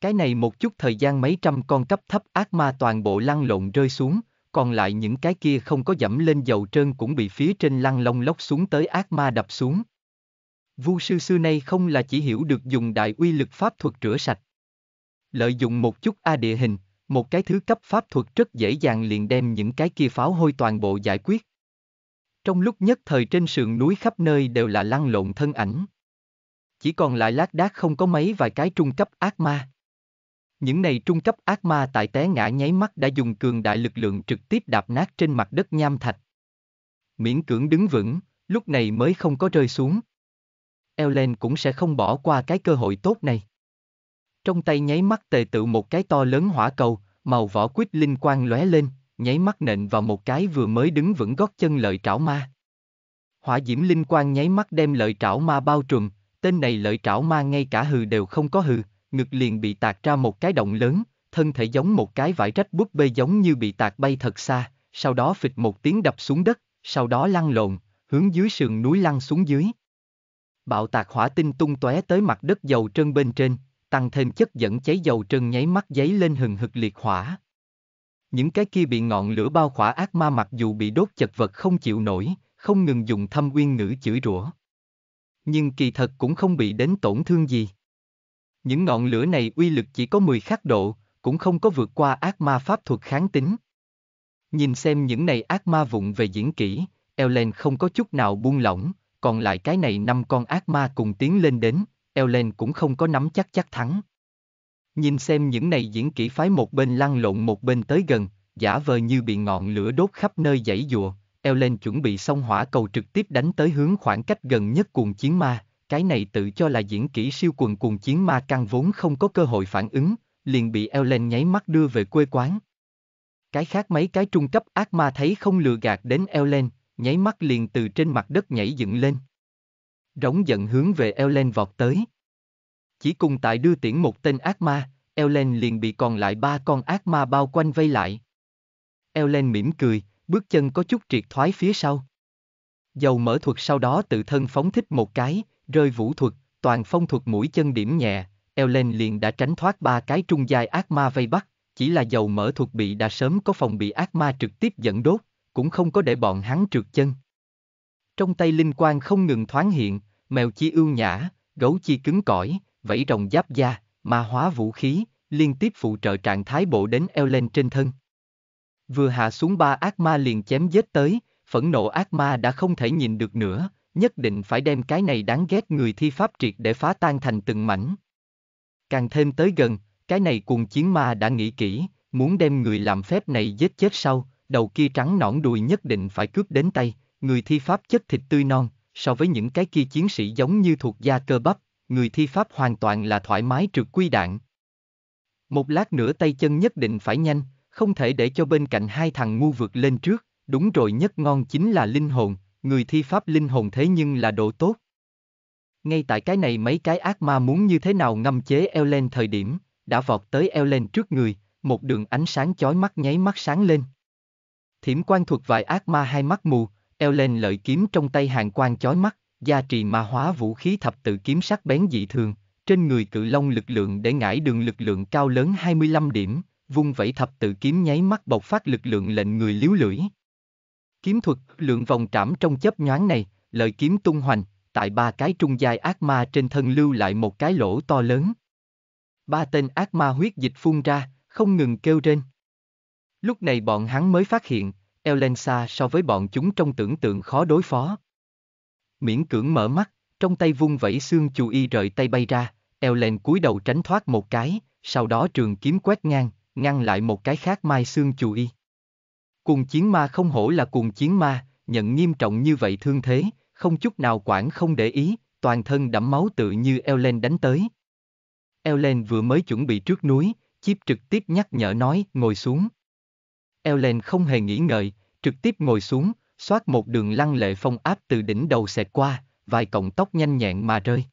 A: Cái này một chút thời gian mấy trăm con cấp thấp ác ma toàn bộ lăn lộn rơi xuống, còn lại những cái kia không có dẫm lên dầu trơn cũng bị phía trên lăn lông lóc xuống tới ác ma đập xuống. Vu sư sư này không là chỉ hiểu được dùng đại uy lực pháp thuật rửa sạch. Lợi dụng một chút A địa hình, một cái thứ cấp pháp thuật rất dễ dàng liền đem những cái kia pháo hôi toàn bộ giải quyết. Trong lúc nhất thời trên sườn núi khắp nơi đều là lăn lộn thân ảnh. Chỉ còn lại lác đác không có mấy vài cái trung cấp ác ma. Những này trung cấp ác ma tại té ngã nháy mắt đã dùng cường đại lực lượng trực tiếp đạp nát trên mặt đất nham thạch. Miễn cưỡng đứng vững, lúc này mới không có rơi xuống. Ellen cũng sẽ không bỏ qua cái cơ hội tốt này. Trong tay nháy mắt tề tự một cái to lớn hỏa cầu, màu vỏ quýt linh quang lóe lên, nháy mắt nện vào một cái vừa mới đứng vững gót chân lợi trảo ma. Hỏa diễm linh quang nháy mắt đem lợi trảo ma bao trùm, tên này lợi trảo ma ngay cả hừ đều không có hừ ngực liền bị tạc ra một cái động lớn, thân thể giống một cái vải rách búp bê giống như bị tạc bay thật xa, sau đó phịch một tiếng đập xuống đất, sau đó lăn lộn, hướng dưới sườn núi lăn xuống dưới. Bạo tạc hỏa tinh tung tóe tới mặt đất dầu trơn bên trên, tăng thêm chất dẫn cháy dầu trơn nháy mắt giấy lên hừng hực liệt hỏa. Những cái kia bị ngọn lửa bao khỏa ác ma mặc dù bị đốt chật vật không chịu nổi, không ngừng dùng thâm uyên ngữ chửi rủa. Nhưng kỳ thật cũng không bị đến tổn thương gì. Những ngọn lửa này uy lực chỉ có 10 khắc độ, cũng không có vượt qua ác ma pháp thuật kháng tính. Nhìn xem những này ác ma vụng về diễn kỹ, Ellen không có chút nào buông lỏng, còn lại cái này năm con ác ma cùng tiến lên đến, Ellen cũng không có nắm chắc chắc thắng. Nhìn xem những này diễn kỹ phái một bên lăn lộn một bên tới gần, giả vờ như bị ngọn lửa đốt khắp nơi dãy dùa, Ellen chuẩn bị xong hỏa cầu trực tiếp đánh tới hướng khoảng cách gần nhất cuồng chiến ma, cái này tự cho là diễn kỹ siêu quần cuồng chiến ma căn vốn không có cơ hội phản ứng, liền bị Ellen nháy mắt đưa về quê quán. Cái khác mấy cái trung cấp ác ma thấy không lừa gạt đến Ellen, nháy mắt liền từ trên mặt đất nhảy dựng lên. Rống giận hướng về Ellen vọt tới. Chỉ cùng tại đưa tiễn một tên ác ma, Ellen liền bị còn lại ba con ác ma bao quanh vây lại. Ellen mỉm cười, bước chân có chút triệt thoái phía sau. Dầu mở thuật sau đó tự thân phóng thích một cái, rơi vũ thuật, toàn phong thuật mũi chân điểm nhẹ, eo lên liền đã tránh thoát ba cái trung dài ác ma vây bắt, chỉ là dầu mở thuật bị đã sớm có phòng bị ác ma trực tiếp dẫn đốt, cũng không có để bọn hắn trượt chân. Trong tay linh quang không ngừng thoáng hiện, mèo chi ưu nhã, gấu chi cứng cỏi, vẫy rồng giáp da, ma hóa vũ khí, liên tiếp phụ trợ trạng thái bộ đến eo lên trên thân. Vừa hạ xuống ba ác ma liền chém giết tới, phẫn nộ ác ma đã không thể nhìn được nữa, nhất định phải đem cái này đáng ghét người thi pháp triệt để phá tan thành từng mảnh. Càng thêm tới gần, cái này cùng chiến ma đã nghĩ kỹ, muốn đem người làm phép này giết chết sau, đầu kia trắng nõn đùi nhất định phải cướp đến tay, người thi pháp chất thịt tươi non, so với những cái kia chiến sĩ giống như thuộc da cơ bắp, người thi pháp hoàn toàn là thoải mái trượt quy đạn. Một lát nữa tay chân nhất định phải nhanh, không thể để cho bên cạnh hai thằng ngu vượt lên trước, đúng rồi nhất ngon chính là linh hồn, người thi pháp linh hồn thế nhưng là độ tốt. Ngay tại cái này mấy cái ác ma muốn như thế nào ngâm chế Ellen thời điểm, đã vọt tới Ellen trước người, một đường ánh sáng chói mắt nháy mắt sáng lên. Thiểm quan thuật vài ác ma hai mắt mù, Ellen lợi kiếm trong tay hàng quan chói mắt, gia trì ma hóa vũ khí thập tự kiếm sắc bén dị thường, trên người cự long lực lượng để ngải đường lực lượng cao lớn 25 điểm, vung vẩy thập tự kiếm nháy mắt bộc phát lực lượng lệnh người liếu lưỡi. Kiếm thuật, lượng vòng trảm trong chớp nhoáng này, lợi kiếm tung hoành, tại ba cái trung dài ác ma trên thân lưu lại một cái lỗ to lớn. Ba tên ác ma huyết dịch phun ra, không ngừng kêu rên. Lúc này bọn hắn mới phát hiện, Elensa so với bọn chúng trong tưởng tượng khó đối phó. Miễn cưỡng mở mắt, trong tay vung vẫy xương chù y rời tay bay ra, Ellen cúi đầu tránh thoát một cái, sau đó trường kiếm quét ngang, ngăn lại một cái khác mai xương chù y. Cuồng chiến ma không hổ là cuồng chiến ma, nhận nghiêm trọng như vậy thương thế, không chút nào quản không để ý, toàn thân đẫm máu tự như Ellen đánh tới. Ellen vừa mới chuẩn bị trước núi, Chip trực tiếp nhắc nhở nói, ngồi xuống. Ellen không hề nghĩ ngợi, trực tiếp ngồi xuống, xoát một đường lăng lệ phong áp từ đỉnh đầu xẹt qua, vài cọng tóc nhanh nhẹn mà rơi.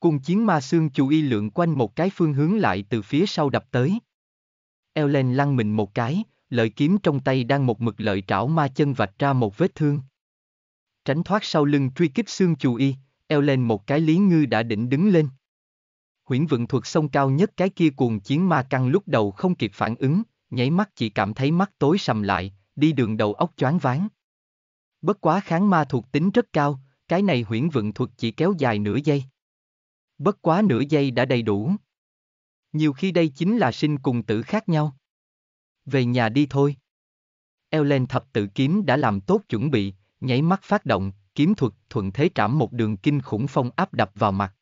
A: Cùng chiến ma xương chú y lượng quanh một cái phương hướng lại từ phía sau đập tới. Ellen lăn mình một cái, lợi kiếm trong tay đang một mực lợi trảo ma chân vạch ra một vết thương. Tránh thoát sau lưng truy kích xương chù y, eo lên một cái lý ngư đã định đứng lên. Huyễn vượng thuật sông cao nhất cái kia cuồng chiến ma căng lúc đầu không kịp phản ứng, nháy mắt chỉ cảm thấy mắt tối sầm lại, đi đường đầu óc choáng váng. Bất quá kháng ma thuộc tính rất cao, cái này huyễn vượng thuật chỉ kéo dài nửa giây. Bất quá nửa giây đã đầy đủ. Nhiều khi đây chính là sinh cùng tử khác nhau. Về nhà đi thôi. Ellen thập tự kiếm đã làm tốt chuẩn bị, nháy mắt phát động, kiếm thuật thuận thế trảm một đường kinh khủng phong áp đập vào mặt.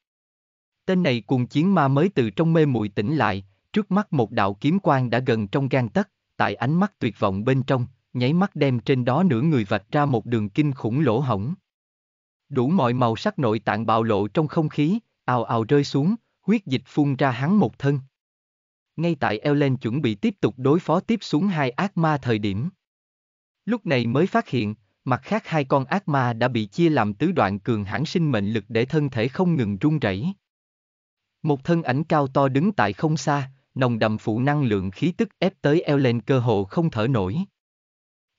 A: Tên này cùng chiến ma mới từ trong mê muội tỉnh lại, trước mắt một đạo kiếm quang đã gần trong gan tất, tại ánh mắt tuyệt vọng bên trong, nháy mắt đem trên đó nửa người vạch ra một đường kinh khủng lỗ hổng. Đủ mọi màu sắc nội tạng bạo lộ trong không khí, ào ào rơi xuống, huyết dịch phun ra hắn một thân ngay tại Ellen chuẩn bị tiếp tục đối phó tiếp xuống hai ác ma thời điểm. Lúc này mới phát hiện, mặt khác hai con ác ma đã bị chia làm tứ đoạn cường hãn sinh mệnh lực để thân thể không ngừng run rẩy. Một thân ảnh cao to đứng tại không xa, nồng đậm phụ năng lượng khí tức ép tới Ellen cơ hồ không thở nổi.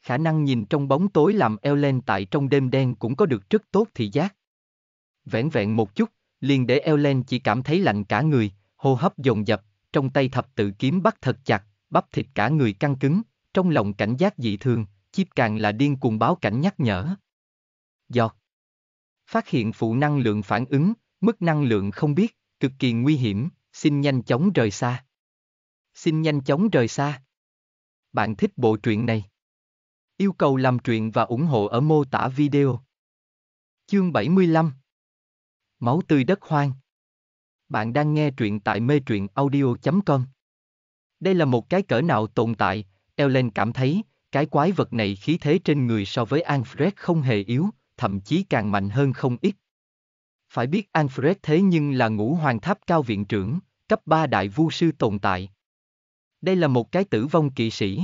A: Khả năng nhìn trong bóng tối làm Ellen tại trong đêm đen cũng có được rất tốt thị giác. Vẹn vẹn một chút, liền để Ellen chỉ cảm thấy lạnh cả người, hô hấp dồn dập, trong tay thập tự kiếm bắt thật chặt, bắp thịt cả người căng cứng, trong lòng cảnh giác dị thường, chiếp càng là điên cuồng báo cảnh nhắc nhở. Giọt. Phát hiện phụ năng lượng phản ứng, mức năng lượng không biết, cực kỳ nguy hiểm, xin nhanh chóng rời xa. Xin nhanh chóng rời xa. Bạn thích bộ truyện này? Yêu cầu làm truyện và ủng hộ ở mô tả video. Chương 75 Máu tươi đất hoang bạn đang nghe truyện tại mê truyện audio.com. Đây là một cái cỡ nào tồn tại, Ellen cảm thấy, cái quái vật này khí thế trên người so với Alfred không hề yếu, thậm chí càng mạnh hơn không ít. Phải biết Alfred thế nhưng là ngũ hoàng tháp cao viện trưởng, cấp 3 đại vu sư tồn tại. Đây là một cái tử vong kỵ sĩ.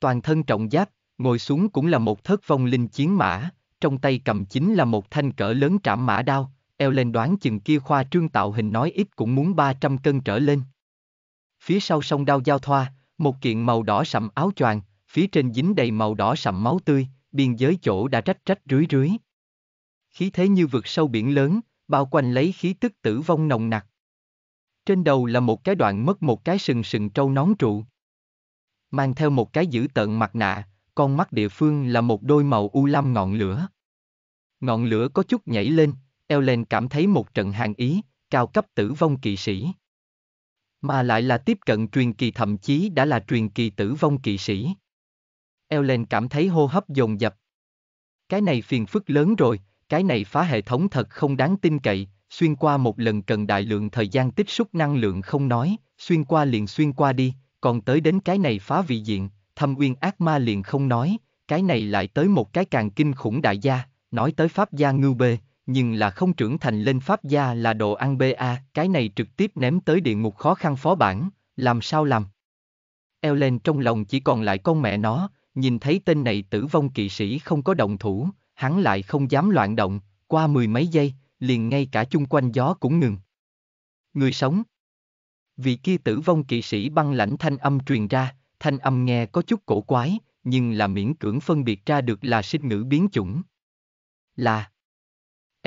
A: Toàn thân trọng giáp, ngồi xuống cũng là một thất vong linh chiến mã, trong tay cầm chính là một thanh cỡ lớn trảm mã đao, eo lên đoán chừng kia khoa trương tạo hình nói ít cũng muốn 300 cân trở lên. Phía sau sông đao giao thoa, một kiện màu đỏ sậm áo choàng, phía trên dính đầy màu đỏ sậm máu tươi, biên giới chỗ đã trách trách rưới rưới. Khí thế như vực sâu biển lớn, bao quanh lấy khí tức tử vong nồng nặc. Trên đầu là một cái đoạn mất một cái sừng sừng trâu nón trụ. Mang theo một cái dữ tợn mặt nạ, con mắt địa phương là một đôi màu u lam ngọn lửa. Ngọn lửa có chút nhảy lên, Ellen cảm thấy một trận hàng ý, cao cấp tử vong kỵ sĩ. Mà lại là tiếp cận truyền kỳ thậm chí đã là truyền kỳ tử vong kỵ sĩ. Ellen cảm thấy hô hấp dồn dập. Cái này phiền phức lớn rồi, cái này phá hệ thống thật không đáng tin cậy, xuyên qua một lần cần đại lượng thời gian tích xúc năng lượng không nói, xuyên qua liền xuyên qua đi, còn tới đến cái này phá vị diện, thâm uyên ác ma liền không nói, cái này lại tới một cái càng kinh khủng đại gia, nói tới pháp gia ngưu bê, nhưng là không trưởng thành lên pháp gia là đồ ăn BA, cái này trực tiếp ném tới địa ngục khó khăn phó bản, làm sao làm? lên trong lòng chỉ còn lại con mẹ nó, nhìn thấy tên này tử vong kỵ sĩ không có động thủ, hắn lại không dám loạn động, qua mười mấy giây, liền ngay cả chung quanh gió cũng ngừng. Người sống Vị kia tử vong kỵ sĩ băng lãnh thanh âm truyền ra, thanh âm nghe có chút cổ quái, nhưng là miễn cưỡng phân biệt ra được là sinh ngữ biến chủng. Là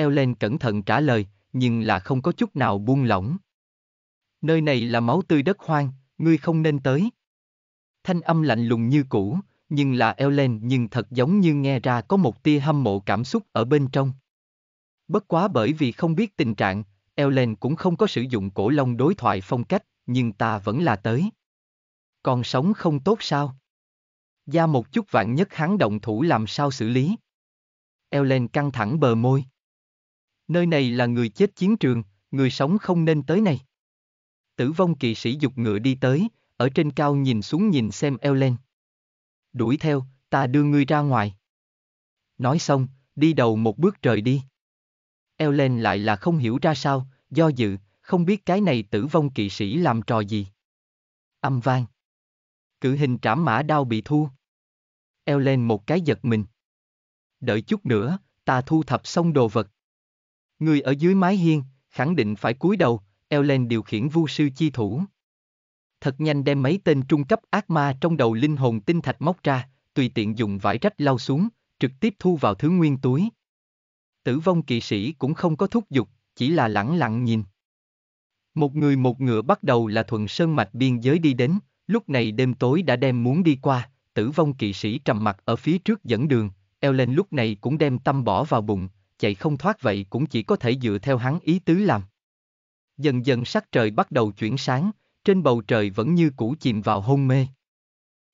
A: Ellen cẩn thận trả lời, nhưng là không có chút nào buông lỏng. Nơi này là máu tươi đất hoang, ngươi không nên tới. Thanh âm lạnh lùng như cũ, nhưng là Ellen nhưng thật giống như nghe ra có một tia hâm mộ cảm xúc ở bên trong. Bất quá bởi vì không biết tình trạng, Ellen cũng không có sử dụng cổ lông đối thoại phong cách, nhưng ta vẫn là tới. Còn sống không tốt sao? Gia một chút vạn nhất hắn động thủ làm sao xử lý? Ellen căng thẳng bờ môi nơi này là người chết chiến trường, người sống không nên tới này. Tử vong kỵ sĩ dục ngựa đi tới, ở trên cao nhìn xuống nhìn xem eo lên. Đuổi theo, ta đưa ngươi ra ngoài. Nói xong, đi đầu một bước trời đi. Eo lên lại là không hiểu ra sao, do dự, không biết cái này tử vong kỵ sĩ làm trò gì. Âm vang. cử hình trảm mã đao bị thu. Eo lên một cái giật mình. Đợi chút nữa, ta thu thập xong đồ vật, Người ở dưới mái hiên, khẳng định phải cúi đầu, Ellen điều khiển vu sư chi thủ. Thật nhanh đem mấy tên trung cấp ác ma trong đầu linh hồn tinh thạch móc ra, tùy tiện dùng vải rách lau xuống, trực tiếp thu vào thứ nguyên túi. Tử vong kỵ sĩ cũng không có thúc giục, chỉ là lẳng lặng nhìn. Một người một ngựa bắt đầu là thuận sơn mạch biên giới đi đến, lúc này đêm tối đã đem muốn đi qua, tử vong kỵ sĩ trầm mặt ở phía trước dẫn đường, Ellen lúc này cũng đem tâm bỏ vào bụng, chạy không thoát vậy cũng chỉ có thể dựa theo hắn ý tứ làm. Dần dần sắc trời bắt đầu chuyển sáng, trên bầu trời vẫn như cũ chìm vào hôn mê.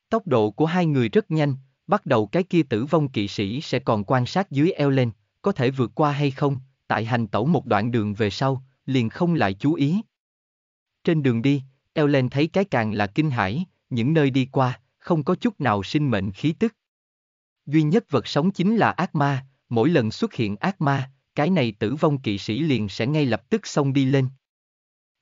A: Tốc độ của hai người rất nhanh, bắt đầu cái kia tử vong kỵ sĩ sẽ còn quan sát dưới eo lên, có thể vượt qua hay không, tại hành tẩu một đoạn đường về sau, liền không lại chú ý. Trên đường đi, Ellen thấy cái càng là kinh hãi, những nơi đi qua, không có chút nào sinh mệnh khí tức. Duy nhất vật sống chính là ác ma, mỗi lần xuất hiện ác ma, cái này tử vong kỵ sĩ liền sẽ ngay lập tức xông đi lên.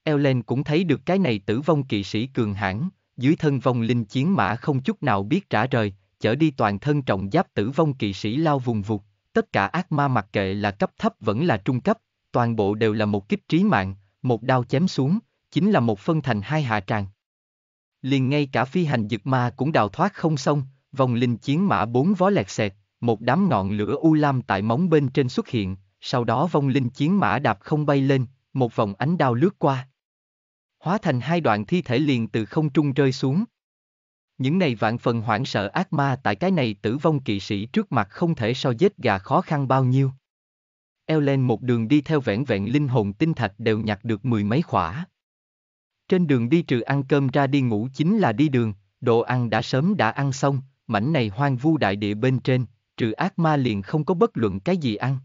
A: Ellen cũng thấy được cái này tử vong kỵ sĩ cường hãn, dưới thân vong linh chiến mã không chút nào biết trả rời, chở đi toàn thân trọng giáp tử vong kỵ sĩ lao vùng vụt, tất cả ác ma mặc kệ là cấp thấp vẫn là trung cấp, toàn bộ đều là một kích trí mạng, một đao chém xuống, chính là một phân thành hai hạ tràng. Liền ngay cả phi hành dực ma cũng đào thoát không xong, vòng linh chiến mã bốn vó lẹt xẹt, một đám ngọn lửa u lam tại móng bên trên xuất hiện, sau đó vong linh chiến mã đạp không bay lên, một vòng ánh đao lướt qua. Hóa thành hai đoạn thi thể liền từ không trung rơi xuống. Những này vạn phần hoảng sợ ác ma tại cái này tử vong kỵ sĩ trước mặt không thể so giết gà khó khăn bao nhiêu. Eo lên một đường đi theo vẹn vẹn linh hồn tinh thạch đều nhặt được mười mấy khỏa. Trên đường đi trừ ăn cơm ra đi ngủ chính là đi đường, đồ ăn đã sớm đã ăn xong, mảnh này hoang vu đại địa bên trên, trừ ác ma liền không có bất luận cái gì ăn.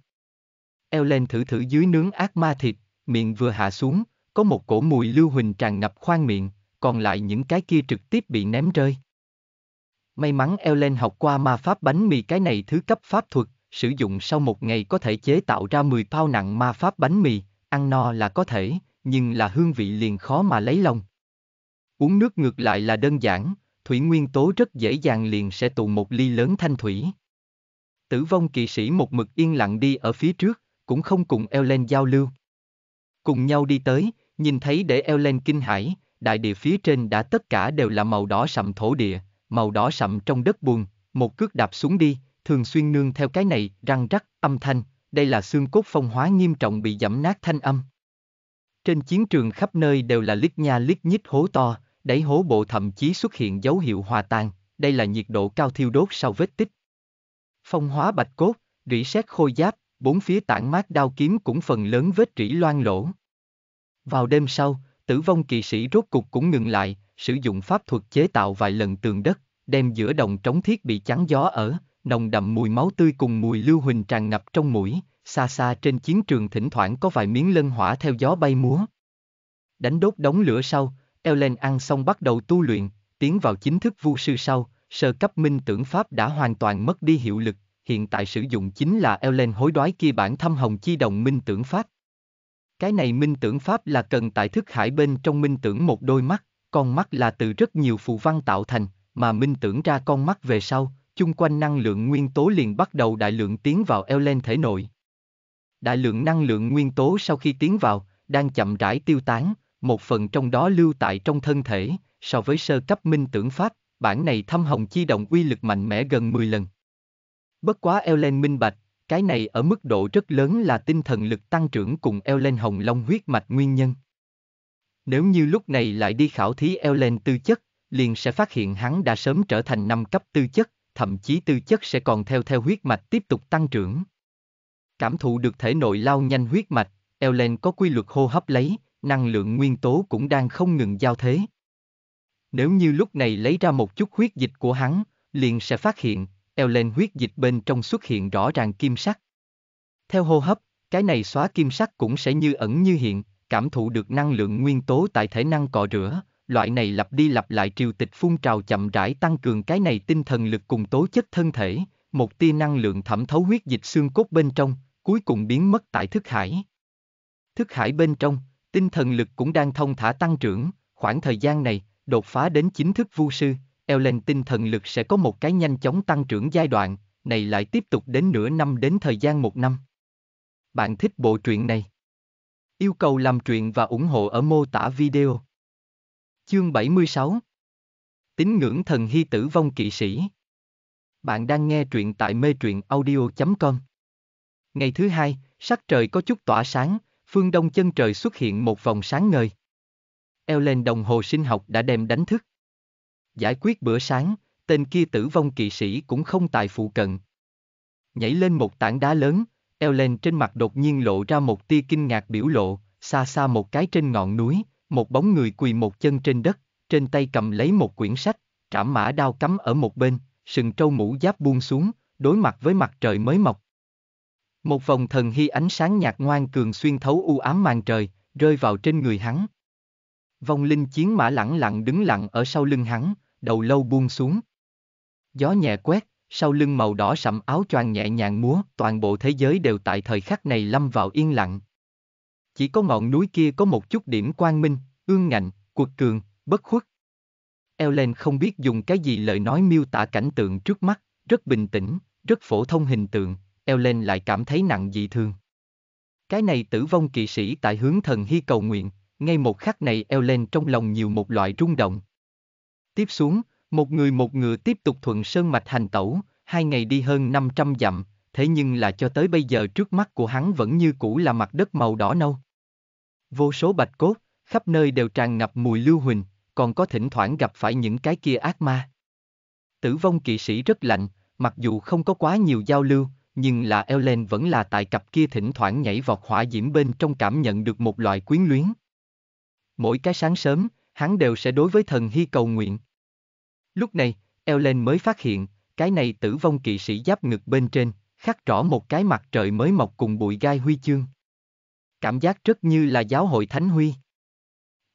A: Eo lên thử thử dưới nướng ác ma thịt, miệng vừa hạ xuống, có một cổ mùi lưu huỳnh tràn ngập khoang miệng, còn lại những cái kia trực tiếp bị ném rơi. May mắn Ellen học qua ma pháp bánh mì cái này thứ cấp pháp thuật, sử dụng sau một ngày có thể chế tạo ra 10 pao nặng ma pháp bánh mì, ăn no là có thể, nhưng là hương vị liền khó mà lấy lòng. Uống nước ngược lại là đơn giản, thủy nguyên tố rất dễ dàng liền sẽ tụ một ly lớn thanh thủy, Tử vong kỵ sĩ một mực yên lặng đi ở phía trước, cũng không cùng Ellen giao lưu. Cùng nhau đi tới, nhìn thấy để Ellen kinh hãi, đại địa phía trên đã tất cả đều là màu đỏ sậm thổ địa, màu đỏ sậm trong đất buồn, một cước đạp xuống đi, thường xuyên nương theo cái này, răng rắc, âm thanh, đây là xương cốt phong hóa nghiêm trọng bị giẫm nát thanh âm. Trên chiến trường khắp nơi đều là lít nha lít nhít hố to, đáy hố bộ thậm chí xuất hiện dấu hiệu hòa tan, đây là nhiệt độ cao thiêu đốt sau vết tích, Phong hóa bạch cốt, rỉ sét khôi giáp, bốn phía tản mát đao kiếm cũng phần lớn vết rỉ loan lỗ. Vào đêm sau, tử vong kỵ sĩ rốt cục cũng ngừng lại, sử dụng pháp thuật chế tạo vài lần tường đất, đem giữa đồng trống thiết bị chắn gió ở, nồng đậm mùi máu tươi cùng mùi lưu huỳnh tràn ngập trong mũi, xa xa trên chiến trường thỉnh thoảng có vài miếng lân hỏa theo gió bay múa. Đánh đốt đống lửa sau, Ellen ăn xong bắt đầu tu luyện, tiến vào chính thức vu sư sau, sơ cấp minh tưởng pháp đã hoàn toàn mất đi hiệu lực, hiện tại sử dụng chính là Ellen hối đoái kia bản thâm hồng chi đồng minh tưởng pháp. Cái này minh tưởng pháp là cần tại thức hải bên trong minh tưởng một đôi mắt, con mắt là từ rất nhiều phù văn tạo thành, mà minh tưởng ra con mắt về sau, chung quanh năng lượng nguyên tố liền bắt đầu đại lượng tiến vào Ellen thể nội. Đại lượng năng lượng nguyên tố sau khi tiến vào, đang chậm rãi tiêu tán, một phần trong đó lưu tại trong thân thể, so với sơ cấp minh tưởng pháp, bản này thâm hồng chi động uy lực mạnh mẽ gần 10 lần. Bất quá Elen minh bạch, cái này ở mức độ rất lớn là tinh thần lực tăng trưởng cùng Elen hồng long huyết mạch nguyên nhân. Nếu như lúc này lại đi khảo thí Elen tư chất, liền sẽ phát hiện hắn đã sớm trở thành năm cấp tư chất, thậm chí tư chất sẽ còn theo theo huyết mạch tiếp tục tăng trưởng. Cảm thụ được thể nội lao nhanh huyết mạch, Ellen có quy luật hô hấp lấy, năng lượng nguyên tố cũng đang không ngừng giao thế. Nếu như lúc này lấy ra một chút huyết dịch của hắn, liền sẽ phát hiện, eo lên huyết dịch bên trong xuất hiện rõ ràng kim sắc. Theo hô hấp, cái này xóa kim sắc cũng sẽ như ẩn như hiện, cảm thụ được năng lượng nguyên tố tại thể năng cọ rửa, loại này lặp đi lặp lại triều tịch phun trào chậm rãi tăng cường cái này tinh thần lực cùng tố chất thân thể, một tia năng lượng thẩm thấu huyết dịch xương cốt bên trong, cuối cùng biến mất tại thức hải. Thức hải bên trong, tinh thần lực cũng đang thông thả tăng trưởng, khoảng thời gian này, đột phá đến chính thức vu sư, Ellen tinh thần lực sẽ có một cái nhanh chóng tăng trưởng giai đoạn, này lại tiếp tục đến nửa năm đến thời gian một năm. Bạn thích bộ truyện này? Yêu cầu làm truyện và ủng hộ ở mô tả video. Chương 76 Tín ngưỡng thần hy tử vong kỵ sĩ Bạn đang nghe truyện tại mê truyện audio.com Ngày thứ hai, sắc trời có chút tỏa sáng, phương đông chân trời xuất hiện một vòng sáng ngời eo đồng hồ sinh học đã đem đánh thức. Giải quyết bữa sáng, tên kia tử vong kỵ sĩ cũng không tại phụ cận. Nhảy lên một tảng đá lớn, eo trên mặt đột nhiên lộ ra một tia kinh ngạc biểu lộ, xa xa một cái trên ngọn núi, một bóng người quỳ một chân trên đất, trên tay cầm lấy một quyển sách, trảm mã đao cắm ở một bên, sừng trâu mũ giáp buông xuống, đối mặt với mặt trời mới mọc. Một vòng thần hy ánh sáng nhạt ngoan cường xuyên thấu u ám màn trời, rơi vào trên người hắn. Vong linh chiến mã lẳng lặng đứng lặng ở sau lưng hắn, đầu lâu buông xuống. Gió nhẹ quét, sau lưng màu đỏ sậm áo choàng nhẹ nhàng múa, toàn bộ thế giới đều tại thời khắc này lâm vào yên lặng. Chỉ có ngọn núi kia có một chút điểm quang minh, ương ngạnh, cuột cường, bất khuất. Ellen không biết dùng cái gì lời nói miêu tả cảnh tượng trước mắt, rất bình tĩnh, rất phổ thông hình tượng, Ellen lại cảm thấy nặng dị thường. Cái này tử vong kỵ sĩ tại hướng thần hy cầu nguyện, ngay một khắc này eo lên trong lòng nhiều một loại rung động. Tiếp xuống, một người một ngựa tiếp tục thuận sơn mạch hành tẩu, hai ngày đi hơn 500 dặm, thế nhưng là cho tới bây giờ trước mắt của hắn vẫn như cũ là mặt đất màu đỏ nâu. Vô số bạch cốt, khắp nơi đều tràn ngập mùi lưu huỳnh, còn có thỉnh thoảng gặp phải những cái kia ác ma. Tử vong kỵ sĩ rất lạnh, mặc dù không có quá nhiều giao lưu, nhưng là Ellen vẫn là tại cặp kia thỉnh thoảng nhảy vọt hỏa diễm bên trong cảm nhận được một loại quyến luyến mỗi cái sáng sớm, hắn đều sẽ đối với thần hy cầu nguyện. Lúc này, Ellen mới phát hiện, cái này tử vong kỵ sĩ giáp ngực bên trên, khắc rõ một cái mặt trời mới mọc cùng bụi gai huy chương. Cảm giác rất như là giáo hội thánh huy.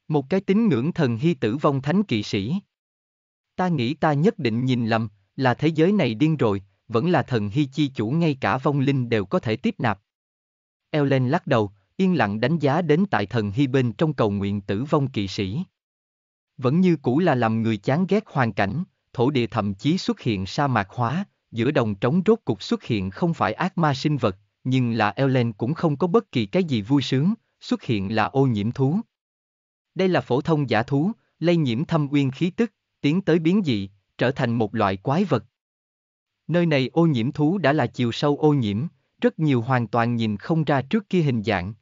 A: Một cái tín ngưỡng thần hy tử vong thánh kỵ sĩ. Ta nghĩ ta nhất định nhìn lầm, là thế giới này điên rồi, vẫn là thần hy chi chủ ngay cả vong linh đều có thể tiếp nạp. Ellen lắc đầu, yên lặng đánh giá đến tại thần hy bên trong cầu nguyện tử vong kỵ sĩ. Vẫn như cũ là làm người chán ghét hoàn cảnh, thổ địa thậm chí xuất hiện sa mạc hóa, giữa đồng trống rốt cục xuất hiện không phải ác ma sinh vật, nhưng là Ellen cũng không có bất kỳ cái gì vui sướng, xuất hiện là ô nhiễm thú. Đây là phổ thông giả thú, lây nhiễm thâm uyên khí tức, tiến tới biến dị, trở thành một loại quái vật. Nơi này ô nhiễm thú đã là chiều sâu ô nhiễm, rất nhiều hoàn toàn nhìn không ra trước kia hình dạng,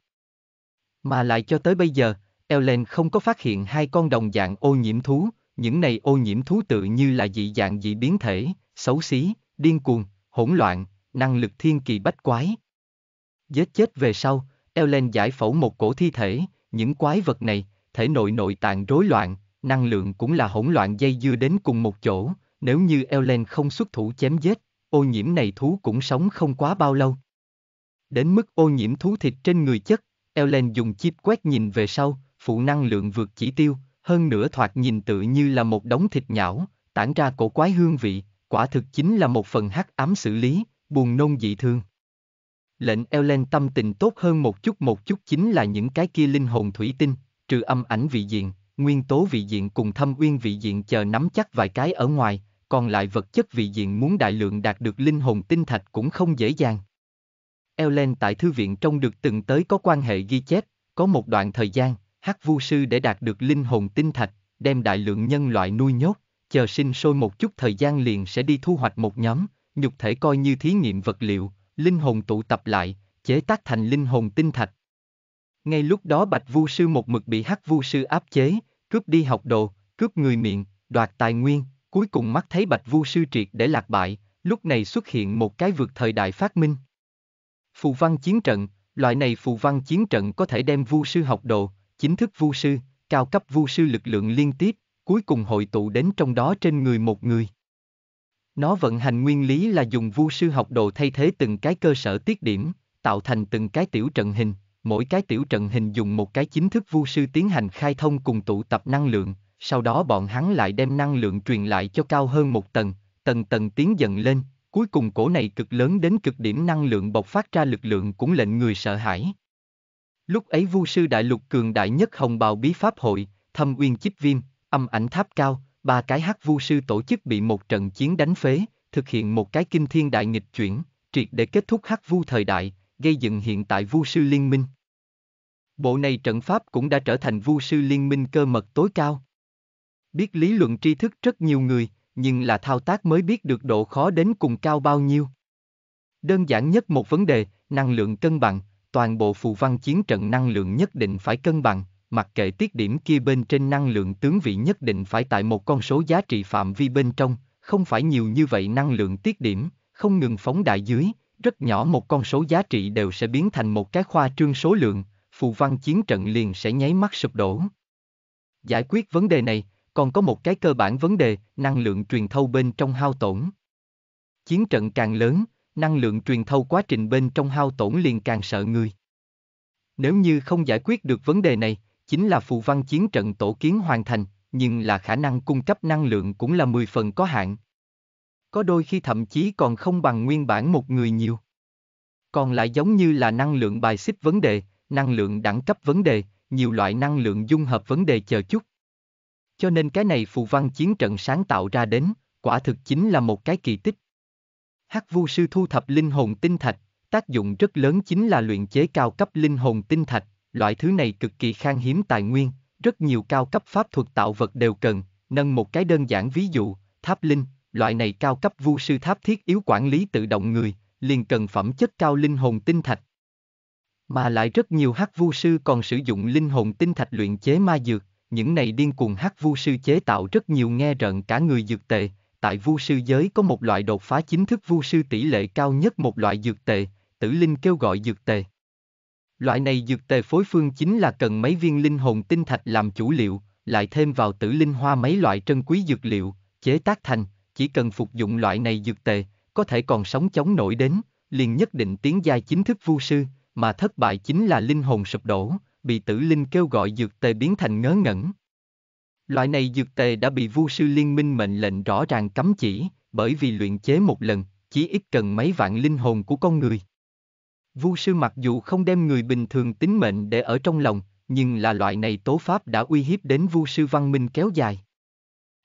A: mà lại cho tới bây giờ, Ellen không có phát hiện hai con đồng dạng ô nhiễm thú, những này ô nhiễm thú tự như là dị dạng dị biến thể, xấu xí, điên cuồng, hỗn loạn, năng lực thiên kỳ bách quái. Giết chết về sau, Ellen giải phẫu một cổ thi thể, những quái vật này, thể nội nội tạng rối loạn, năng lượng cũng là hỗn loạn dây dưa đến cùng một chỗ, nếu như Ellen không xuất thủ chém giết, ô nhiễm này thú cũng sống không quá bao lâu. Đến mức ô nhiễm thú thịt trên người chất, Ellen dùng chip quét nhìn về sau, phụ năng lượng vượt chỉ tiêu, hơn nữa thoạt nhìn tự như là một đống thịt nhão, tản ra cổ quái hương vị, quả thực chính là một phần hắc ám xử lý, buồn nôn dị thương. Lệnh Ellen tâm tình tốt hơn một chút một chút chính là những cái kia linh hồn thủy tinh, trừ âm ảnh vị diện, nguyên tố vị diện cùng thâm uyên vị diện chờ nắm chắc vài cái ở ngoài, còn lại vật chất vị diện muốn đại lượng đạt được linh hồn tinh thạch cũng không dễ dàng. Ellen tại thư viện trong được từng tới có quan hệ ghi chép, có một đoạn thời gian, hắc vu sư để đạt được linh hồn tinh thạch, đem đại lượng nhân loại nuôi nhốt, chờ sinh sôi một chút thời gian liền sẽ đi thu hoạch một nhóm, nhục thể coi như thí nghiệm vật liệu, linh hồn tụ tập lại, chế tác thành linh hồn tinh thạch. Ngay lúc đó Bạch Vu sư một mực bị Hắc Vu sư áp chế, cướp đi học đồ, cướp người miệng, đoạt tài nguyên, cuối cùng mắt thấy Bạch Vu sư triệt để lạc bại, lúc này xuất hiện một cái vượt thời đại phát minh. Phù văn chiến trận, loại này phù văn chiến trận có thể đem vu sư học đồ, chính thức vu sư, cao cấp vu sư lực lượng liên tiếp, cuối cùng hội tụ đến trong đó trên người một người. Nó vận hành nguyên lý là dùng vu sư học đồ thay thế từng cái cơ sở tiết điểm, tạo thành từng cái tiểu trận hình, mỗi cái tiểu trận hình dùng một cái chính thức vu sư tiến hành khai thông cùng tụ tập năng lượng, sau đó bọn hắn lại đem năng lượng truyền lại cho cao hơn một tầng, tầng tầng tiến dần lên, Cuối cùng cổ này cực lớn đến cực điểm năng lượng bộc phát ra lực lượng cũng lệnh người sợ hãi. Lúc ấy vu sư đại lục cường đại nhất hồng bào bí pháp hội, thâm uyên chích viêm, âm ảnh tháp cao, ba cái hắc vu sư tổ chức bị một trận chiến đánh phế, thực hiện một cái kinh thiên đại nghịch chuyển, triệt để kết thúc hắc vu thời đại, gây dựng hiện tại vu sư liên minh. Bộ này trận pháp cũng đã trở thành vu sư liên minh cơ mật tối cao. Biết lý luận tri thức rất nhiều người, nhưng là thao tác mới biết được độ khó đến cùng cao bao nhiêu. Đơn giản nhất một vấn đề, năng lượng cân bằng, toàn bộ phù văn chiến trận năng lượng nhất định phải cân bằng, mặc kệ tiết điểm kia bên trên năng lượng tướng vị nhất định phải tại một con số giá trị phạm vi bên trong, không phải nhiều như vậy năng lượng tiết điểm, không ngừng phóng đại dưới, rất nhỏ một con số giá trị đều sẽ biến thành một cái khoa trương số lượng, phù văn chiến trận liền sẽ nháy mắt sụp đổ. Giải quyết vấn đề này, còn có một cái cơ bản vấn đề, năng lượng truyền thâu bên trong hao tổn. Chiến trận càng lớn, năng lượng truyền thâu quá trình bên trong hao tổn liền càng sợ người. Nếu như không giải quyết được vấn đề này, chính là phù văn chiến trận tổ kiến hoàn thành, nhưng là khả năng cung cấp năng lượng cũng là 10 phần có hạn. Có đôi khi thậm chí còn không bằng nguyên bản một người nhiều. Còn lại giống như là năng lượng bài xích vấn đề, năng lượng đẳng cấp vấn đề, nhiều loại năng lượng dung hợp vấn đề chờ chút. Cho nên cái này phù văn chiến trận sáng tạo ra đến, quả thực chính là một cái kỳ tích. Hắc Vu sư thu thập linh hồn tinh thạch, tác dụng rất lớn chính là luyện chế cao cấp linh hồn tinh thạch, loại thứ này cực kỳ khan hiếm tài nguyên, rất nhiều cao cấp pháp thuật tạo vật đều cần, nâng một cái đơn giản ví dụ, tháp linh, loại này cao cấp vu sư tháp thiết yếu quản lý tự động người, liền cần phẩm chất cao linh hồn tinh thạch. Mà lại rất nhiều hắc vu sư còn sử dụng linh hồn tinh thạch luyện chế ma dược, những này điên cuồng hát vu sư chế tạo rất nhiều nghe rợn cả người dược tệ, tại vu sư giới có một loại đột phá chính thức vu sư tỷ lệ cao nhất một loại dược tệ, tử linh kêu gọi dược tệ. Loại này dược tề phối phương chính là cần mấy viên linh hồn tinh thạch làm chủ liệu, lại thêm vào tử linh hoa mấy loại trân quý dược liệu, chế tác thành, chỉ cần phục dụng loại này dược tề, có thể còn sống chống nổi đến, liền nhất định tiến giai chính thức vu sư, mà thất bại chính là linh hồn sụp đổ, bị tử linh kêu gọi dược tề biến thành ngớ ngẩn. Loại này dược tề đã bị vu sư liên minh mệnh lệnh rõ ràng cấm chỉ, bởi vì luyện chế một lần, chỉ ít cần mấy vạn linh hồn của con người. Vu sư mặc dù không đem người bình thường tính mệnh để ở trong lòng, nhưng là loại này tố pháp đã uy hiếp đến vu sư văn minh kéo dài.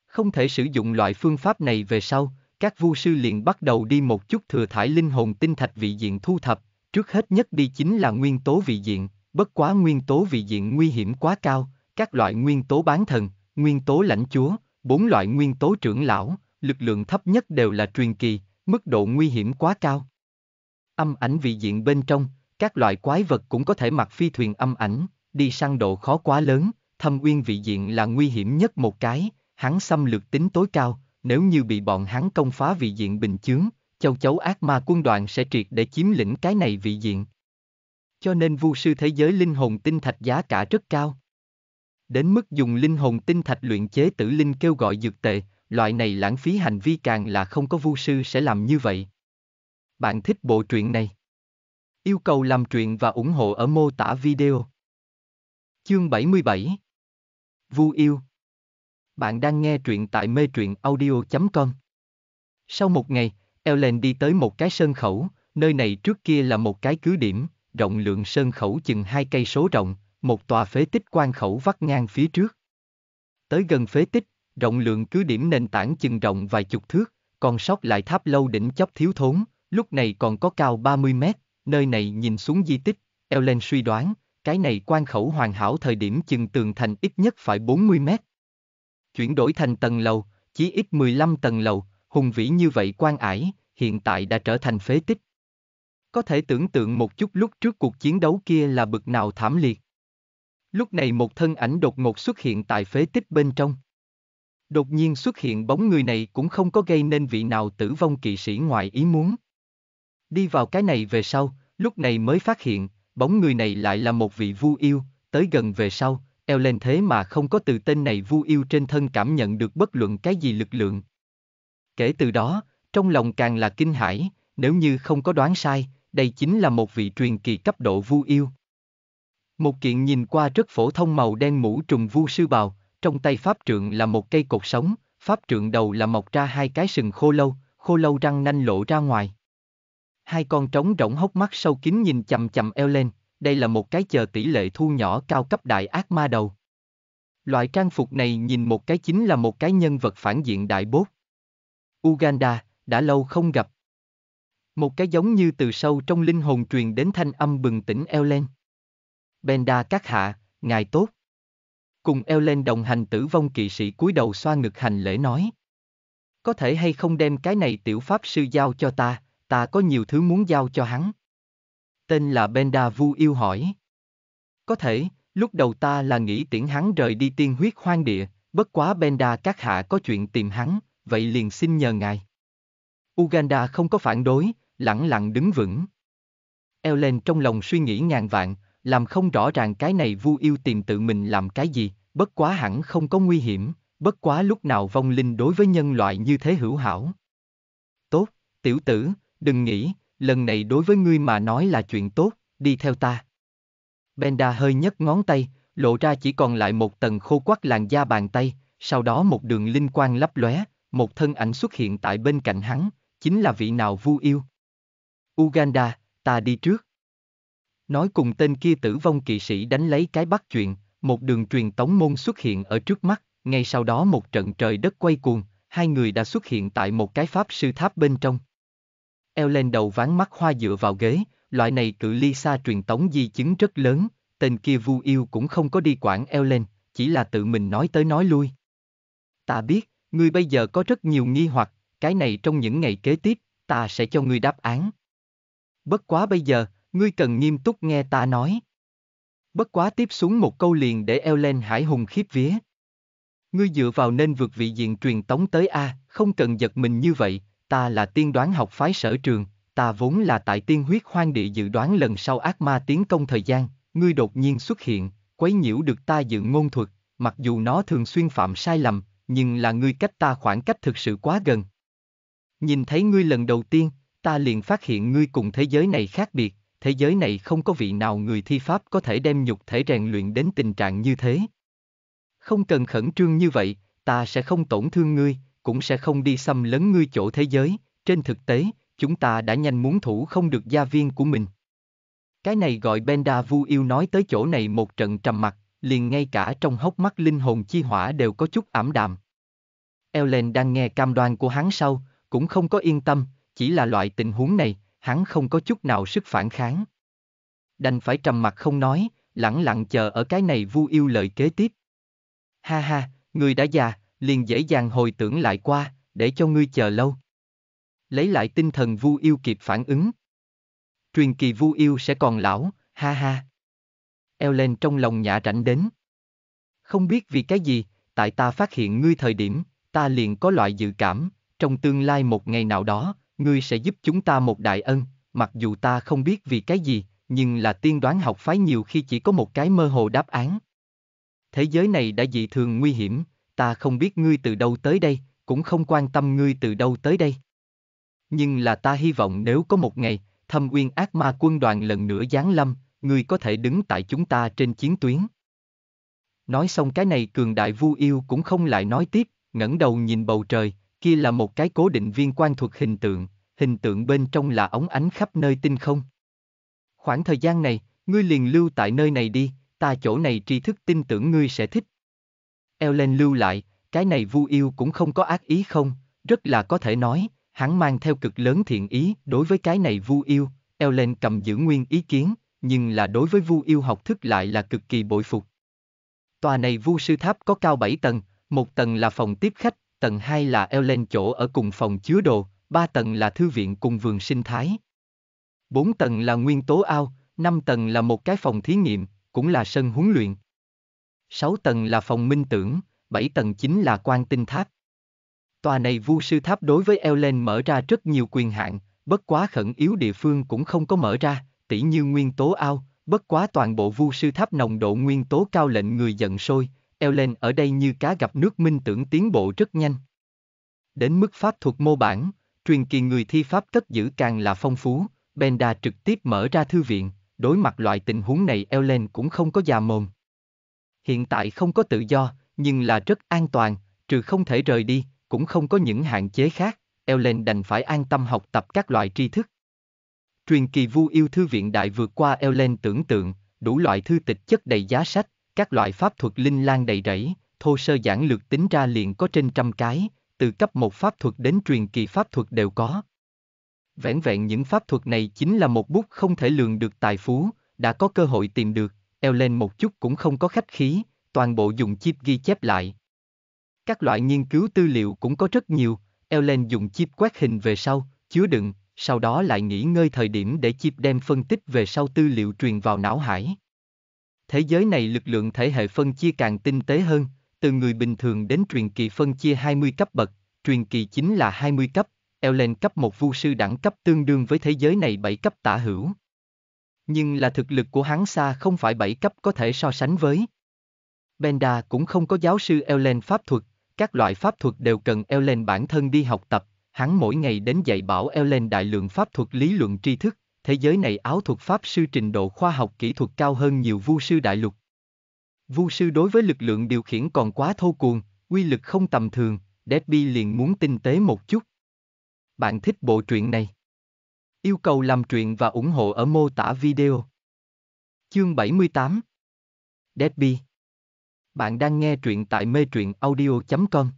A: Không thể sử dụng loại phương pháp này về sau, các vu sư liền bắt đầu đi một chút thừa thải linh hồn tinh thạch vị diện thu thập, trước hết nhất đi chính là nguyên tố vị diện, bất quá nguyên tố vị diện nguy hiểm quá cao, các loại nguyên tố bán thần, nguyên tố lãnh chúa, bốn loại nguyên tố trưởng lão, lực lượng thấp nhất đều là truyền kỳ, mức độ nguy hiểm quá cao. Âm ảnh vị diện bên trong, các loại quái vật cũng có thể mặc phi thuyền âm ảnh, đi sang độ khó quá lớn, thâm uyên vị diện là nguy hiểm nhất một cái, hắn xâm lược tính tối cao, nếu như bị bọn hắn công phá vị diện bình chướng, châu chấu ác ma quân đoàn sẽ triệt để chiếm lĩnh cái này vị diện. Cho nên vu sư thế giới linh hồn tinh thạch giá cả rất cao. Đến mức dùng linh hồn tinh thạch luyện chế tử linh kêu gọi dược tệ, loại này lãng phí hành vi càng là không có vu sư sẽ làm như vậy. Bạn thích bộ truyện này? Yêu cầu làm truyện và ủng hộ ở mô tả video. Chương 77 Vu yêu Bạn đang nghe truyện tại mê truyện audio.com Sau một ngày, Ellen đi tới một cái sân khẩu, nơi này trước kia là một cái cứ điểm, rộng lượng sơn khẩu chừng hai cây số rộng, một tòa phế tích quan khẩu vắt ngang phía trước. Tới gần phế tích, rộng lượng cứ điểm nền tảng chừng rộng vài chục thước, còn sót lại tháp lâu đỉnh chóp thiếu thốn, lúc này còn có cao 30 mét, nơi này nhìn xuống di tích, Eo Ellen suy đoán, cái này quan khẩu hoàn hảo thời điểm chừng tường thành ít nhất phải 40 mét. Chuyển đổi thành tầng lầu, chỉ ít 15 tầng lầu, hùng vĩ như vậy quan ải, hiện tại đã trở thành phế tích. Có thể tưởng tượng một chút lúc trước cuộc chiến đấu kia là bực nào thảm liệt. Lúc này một thân ảnh đột ngột xuất hiện tại phế tích bên trong. Đột nhiên xuất hiện bóng người này cũng không có gây nên vị nào tử vong kỵ sĩ ngoài ý muốn. Đi vào cái này về sau, lúc này mới phát hiện, bóng người này lại là một vị vu yêu, tới gần về sau, eo lên thế mà không có từ tên này vu yêu trên thân cảm nhận được bất luận cái gì lực lượng. Kể từ đó, trong lòng càng là kinh hãi, nếu như không có đoán sai, đây chính là một vị truyền kỳ cấp độ vu yêu. Một kiện nhìn qua rất phổ thông màu đen mũ trùng vu sư bào, trong tay pháp trượng là một cây cột sống, pháp trượng đầu là mọc ra hai cái sừng khô lâu, khô lâu răng nanh lộ ra ngoài. Hai con trống rỗng hốc mắt sâu kín nhìn chầm chầm eo lên, đây là một cái chờ tỷ lệ thu nhỏ cao cấp đại ác ma đầu. Loại trang phục này nhìn một cái chính là một cái nhân vật phản diện đại bốt. Uganda, đã lâu không gặp. Một cái giống như từ sâu trong linh hồn truyền đến thanh âm bừng tỉnh eo lên. Benda các hạ, ngài tốt. Cùng eo lên đồng hành tử vong kỵ sĩ cúi đầu xoa ngực hành lễ nói. Có thể hay không đem cái này tiểu pháp sư giao cho ta, ta có nhiều thứ muốn giao cho hắn. Tên là Benda Vu yêu hỏi. Có thể, lúc đầu ta là nghĩ tiễn hắn rời đi tiên huyết hoang địa, bất quá Benda các hạ có chuyện tìm hắn, vậy liền xin nhờ ngài. Uganda không có phản đối, lặng lặng đứng vững. Eo lên trong lòng suy nghĩ ngàn vạn, làm không rõ ràng cái này vu yêu tìm tự mình làm cái gì, bất quá hẳn không có nguy hiểm, bất quá lúc nào vong linh đối với nhân loại như thế hữu hảo. Tốt, tiểu tử, đừng nghĩ, lần này đối với ngươi mà nói là chuyện tốt, đi theo ta. Benda hơi nhấc ngón tay, lộ ra chỉ còn lại một tầng khô quắc làn da bàn tay, sau đó một đường linh quang lấp lóe, một thân ảnh xuất hiện tại bên cạnh hắn, chính là vị nào vu yêu. Uganda, ta đi trước. Nói cùng tên kia tử vong kỵ sĩ đánh lấy cái bắt chuyện, một đường truyền tống môn xuất hiện ở trước mắt, ngay sau đó một trận trời đất quay cuồng, hai người đã xuất hiện tại một cái pháp sư tháp bên trong. Eo lên đầu ván mắt hoa dựa vào ghế, loại này cự ly xa truyền tống di chứng rất lớn, tên kia vu yêu cũng không có đi quản eo lên, chỉ là tự mình nói tới nói lui. Ta biết, ngươi bây giờ có rất nhiều nghi hoặc, cái này trong những ngày kế tiếp, ta sẽ cho ngươi đáp án bất quá bây giờ, ngươi cần nghiêm túc nghe ta nói. Bất quá tiếp xuống một câu liền để eo lên hải hùng khiếp vía. Ngươi dựa vào nên vượt vị diện truyền tống tới A, không cần giật mình như vậy, ta là tiên đoán học phái sở trường, ta vốn là tại tiên huyết hoang địa dự đoán lần sau ác ma tiến công thời gian, ngươi đột nhiên xuất hiện, quấy nhiễu được ta dự ngôn thuật, mặc dù nó thường xuyên phạm sai lầm, nhưng là ngươi cách ta khoảng cách thực sự quá gần. Nhìn thấy ngươi lần đầu tiên, ta liền phát hiện ngươi cùng thế giới này khác biệt, thế giới này không có vị nào người thi pháp có thể đem nhục thể rèn luyện đến tình trạng như thế. Không cần khẩn trương như vậy, ta sẽ không tổn thương ngươi, cũng sẽ không đi xâm lấn ngươi chỗ thế giới, trên thực tế, chúng ta đã nhanh muốn thủ không được gia viên của mình. Cái này gọi Benda Vu Yêu nói tới chỗ này một trận trầm mặt, liền ngay cả trong hốc mắt linh hồn chi hỏa đều có chút ảm đạm. Ellen đang nghe cam đoan của hắn sau, cũng không có yên tâm, chỉ là loại tình huống này, hắn không có chút nào sức phản kháng. Đành phải trầm mặt không nói, lẳng lặng chờ ở cái này vu yêu lợi kế tiếp. Ha ha, người đã già, liền dễ dàng hồi tưởng lại qua, để cho ngươi chờ lâu. Lấy lại tinh thần vu yêu kịp phản ứng. Truyền kỳ vu yêu sẽ còn lão, ha ha. Eo lên trong lòng nhã rảnh đến. Không biết vì cái gì, tại ta phát hiện ngươi thời điểm, ta liền có loại dự cảm, trong tương lai một ngày nào đó, ngươi sẽ giúp chúng ta một đại ân, mặc dù ta không biết vì cái gì, nhưng là tiên đoán học phái nhiều khi chỉ có một cái mơ hồ đáp án. Thế giới này đã dị thường nguy hiểm, ta không biết ngươi từ đâu tới đây, cũng không quan tâm ngươi từ đâu tới đây. Nhưng là ta hy vọng nếu có một ngày, thâm uyên ác ma quân đoàn lần nữa giáng lâm, ngươi có thể đứng tại chúng ta trên chiến tuyến. Nói xong cái này cường đại vu yêu cũng không lại nói tiếp, ngẩng đầu nhìn bầu trời, kia là một cái cố định viên quan thuật hình tượng, hình tượng bên trong là ống ánh khắp nơi tinh không. Khoảng thời gian này, ngươi liền lưu tại nơi này đi, ta chỗ này tri thức tin tưởng ngươi sẽ thích. Ellen lưu lại, cái này vu yêu cũng không có ác ý không, rất là có thể nói, hắn mang theo cực lớn thiện ý đối với cái này vu yêu, Ellen cầm giữ nguyên ý kiến, nhưng là đối với vu yêu học thức lại là cực kỳ bội phục. Tòa này vu sư tháp có cao 7 tầng, một tầng là phòng tiếp khách, tầng 2 là Ellen chỗ ở cùng phòng chứa đồ, 3 tầng là thư viện cùng vườn sinh thái. 4 tầng là nguyên tố ao, 5 tầng là một cái phòng thí nghiệm, cũng là sân huấn luyện. 6 tầng là phòng minh tưởng, 7 tầng chính là quan tinh tháp. Tòa này vu sư tháp đối với Ellen mở ra rất nhiều quyền hạn, bất quá khẩn yếu địa phương cũng không có mở ra, tỉ như nguyên tố ao, bất quá toàn bộ vu sư tháp nồng độ nguyên tố cao lệnh người giận sôi, Ellen ở đây như cá gặp nước minh tưởng tiến bộ rất nhanh. Đến mức pháp thuật mô bản, truyền kỳ người thi pháp cất giữ càng là phong phú, Benda trực tiếp mở ra thư viện, đối mặt loại tình huống này Ellen cũng không có già mồm. Hiện tại không có tự do, nhưng là rất an toàn, trừ không thể rời đi, cũng không có những hạn chế khác, Ellen đành phải an tâm học tập các loại tri thức. Truyền kỳ vu yêu thư viện đại vượt qua Ellen tưởng tượng, đủ loại thư tịch chất đầy giá sách, các loại pháp thuật linh lan đầy rẫy, thô sơ giản lược tính ra liền có trên trăm cái, từ cấp một pháp thuật đến truyền kỳ pháp thuật đều có. vẹn vẹn những pháp thuật này chính là một bút không thể lường được tài phú, đã có cơ hội tìm được, eo lên một chút cũng không có khách khí, toàn bộ dùng chip ghi chép lại. Các loại nghiên cứu tư liệu cũng có rất nhiều, eo lên dùng chip quét hình về sau, chứa đựng, sau đó lại nghỉ ngơi thời điểm để chip đem phân tích về sau tư liệu truyền vào não hải thế giới này lực lượng thể hệ phân chia càng tinh tế hơn, từ người bình thường đến truyền kỳ phân chia 20 cấp bậc, truyền kỳ chính là 20 cấp, Ellen cấp một vu sư đẳng cấp tương đương với thế giới này 7 cấp tả hữu. Nhưng là thực lực của hắn xa không phải 7 cấp có thể so sánh với. Benda cũng không có giáo sư Ellen pháp thuật, các loại pháp thuật đều cần Ellen bản thân đi học tập, hắn mỗi ngày đến dạy bảo Ellen đại lượng pháp thuật lý luận tri thức, thế giới này áo thuật pháp sư trình độ khoa học kỹ thuật cao hơn nhiều vu sư đại lục. Vu sư đối với lực lượng điều khiển còn quá thô cuồng, quy lực không tầm thường, Debbie liền muốn tinh tế một chút. Bạn thích bộ truyện này? Yêu cầu làm truyện và ủng hộ ở mô tả video. Chương 78 Debbie Bạn đang nghe truyện tại mê truyện audio.com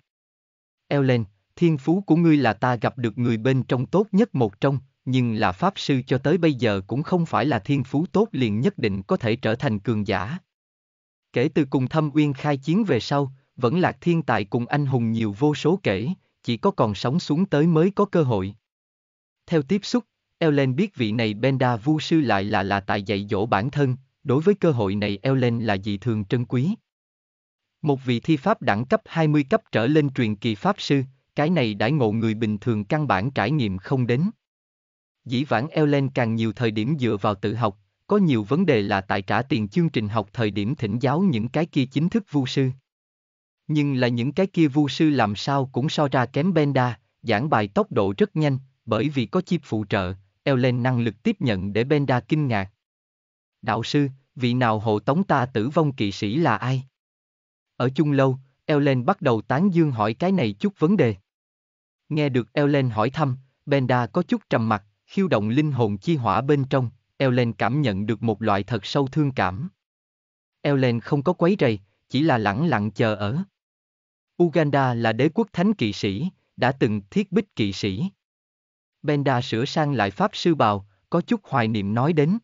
A: Ellen, thiên phú của ngươi là ta gặp được người bên trong tốt nhất một trong, nhưng là pháp sư cho tới bây giờ cũng không phải là thiên phú tốt liền nhất định có thể trở thành cường giả. Kể từ cùng thâm uyên khai chiến về sau, vẫn lạc thiên tài cùng anh hùng nhiều vô số kể, chỉ có còn sống xuống tới mới có cơ hội. Theo tiếp xúc, Ellen biết vị này Benda Vu sư lại là là tại dạy dỗ bản thân, đối với cơ hội này Ellen là dị thường trân quý. Một vị thi pháp đẳng cấp 20 cấp trở lên truyền kỳ pháp sư, cái này đãi ngộ người bình thường căn bản trải nghiệm không đến. Dĩ vãng eo càng nhiều thời điểm dựa vào tự học, có nhiều vấn đề là tại trả tiền chương trình học thời điểm thỉnh giáo những cái kia chính thức vu sư. Nhưng là những cái kia vu sư làm sao cũng so ra kém Benda, giảng bài tốc độ rất nhanh, bởi vì có chip phụ trợ, eo năng lực tiếp nhận để Benda kinh ngạc. Đạo sư, vị nào hộ tống ta tử vong kỵ sĩ là ai? Ở chung lâu, Ellen bắt đầu tán dương hỏi cái này chút vấn đề. Nghe được Ellen hỏi thăm, Benda có chút trầm mặt, khiêu động linh hồn chi hỏa bên trong, Ellen cảm nhận được một loại thật sâu thương cảm. Ellen không có quấy rầy, chỉ là lặng lặng chờ ở. Uganda là đế quốc thánh kỵ sĩ, đã từng thiết bích kỵ sĩ. Benda sửa sang lại pháp sư bào, có chút hoài niệm nói đến.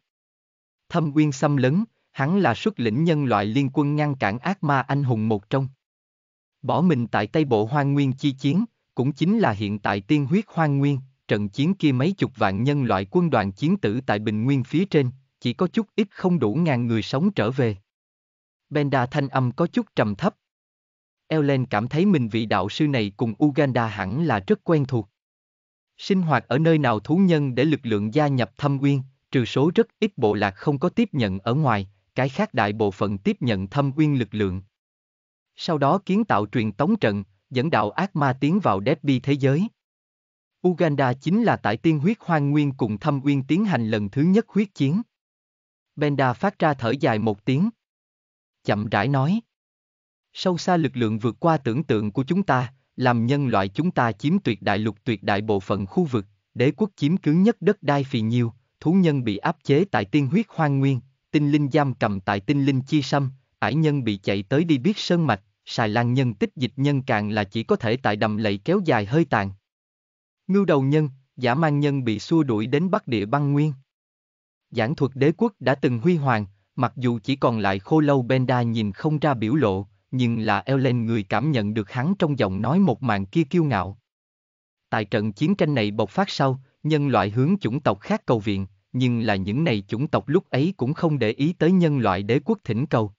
A: Thâm uyên xâm lấn, hắn là xuất lĩnh nhân loại liên quân ngăn cản ác ma anh hùng một trong. Bỏ mình tại Tây Bộ Hoang Nguyên chi chiến, cũng chính là hiện tại tiên huyết Hoang Nguyên, trận chiến kia mấy chục vạn nhân loại quân đoàn chiến tử tại bình nguyên phía trên, chỉ có chút ít không đủ ngàn người sống trở về. Benda thanh âm có chút trầm thấp. Ellen cảm thấy mình vị đạo sư này cùng Uganda hẳn là rất quen thuộc. Sinh hoạt ở nơi nào thú nhân để lực lượng gia nhập thâm uyên, trừ số rất ít bộ lạc không có tiếp nhận ở ngoài, cái khác đại bộ phận tiếp nhận thâm uyên lực lượng. Sau đó kiến tạo truyền tống trận, dẫn đạo ác ma tiến vào Deadby thế giới. Uganda chính là tại tiên huyết hoang nguyên cùng thâm uyên tiến hành lần thứ nhất huyết chiến. Benda phát ra thở dài một tiếng. Chậm rãi nói. Sâu xa lực lượng vượt qua tưởng tượng của chúng ta, làm nhân loại chúng ta chiếm tuyệt đại lục tuyệt đại bộ phận khu vực, đế quốc chiếm cứ nhất đất đai phì nhiều, thú nhân bị áp chế tại tiên huyết hoang nguyên, tinh linh giam cầm tại tinh linh chi sâm, ải nhân bị chạy tới đi biết sơn mạch, xài lan nhân tích dịch nhân càng là chỉ có thể tại đầm lầy kéo dài hơi tàn, Ngưu đầu nhân, giả mang nhân bị xua đuổi đến Bắc Địa băng nguyên. Giảng thuật đế quốc đã từng huy hoàng, mặc dù chỉ còn lại khô lâu Benda nhìn không ra biểu lộ, nhưng là Ellen người cảm nhận được hắn trong giọng nói một màn kia kiêu ngạo. Tại trận chiến tranh này bộc phát sau, nhân loại hướng chủng tộc khác cầu viện, nhưng là những này chủng tộc lúc ấy cũng không để ý tới nhân loại đế quốc thỉnh cầu.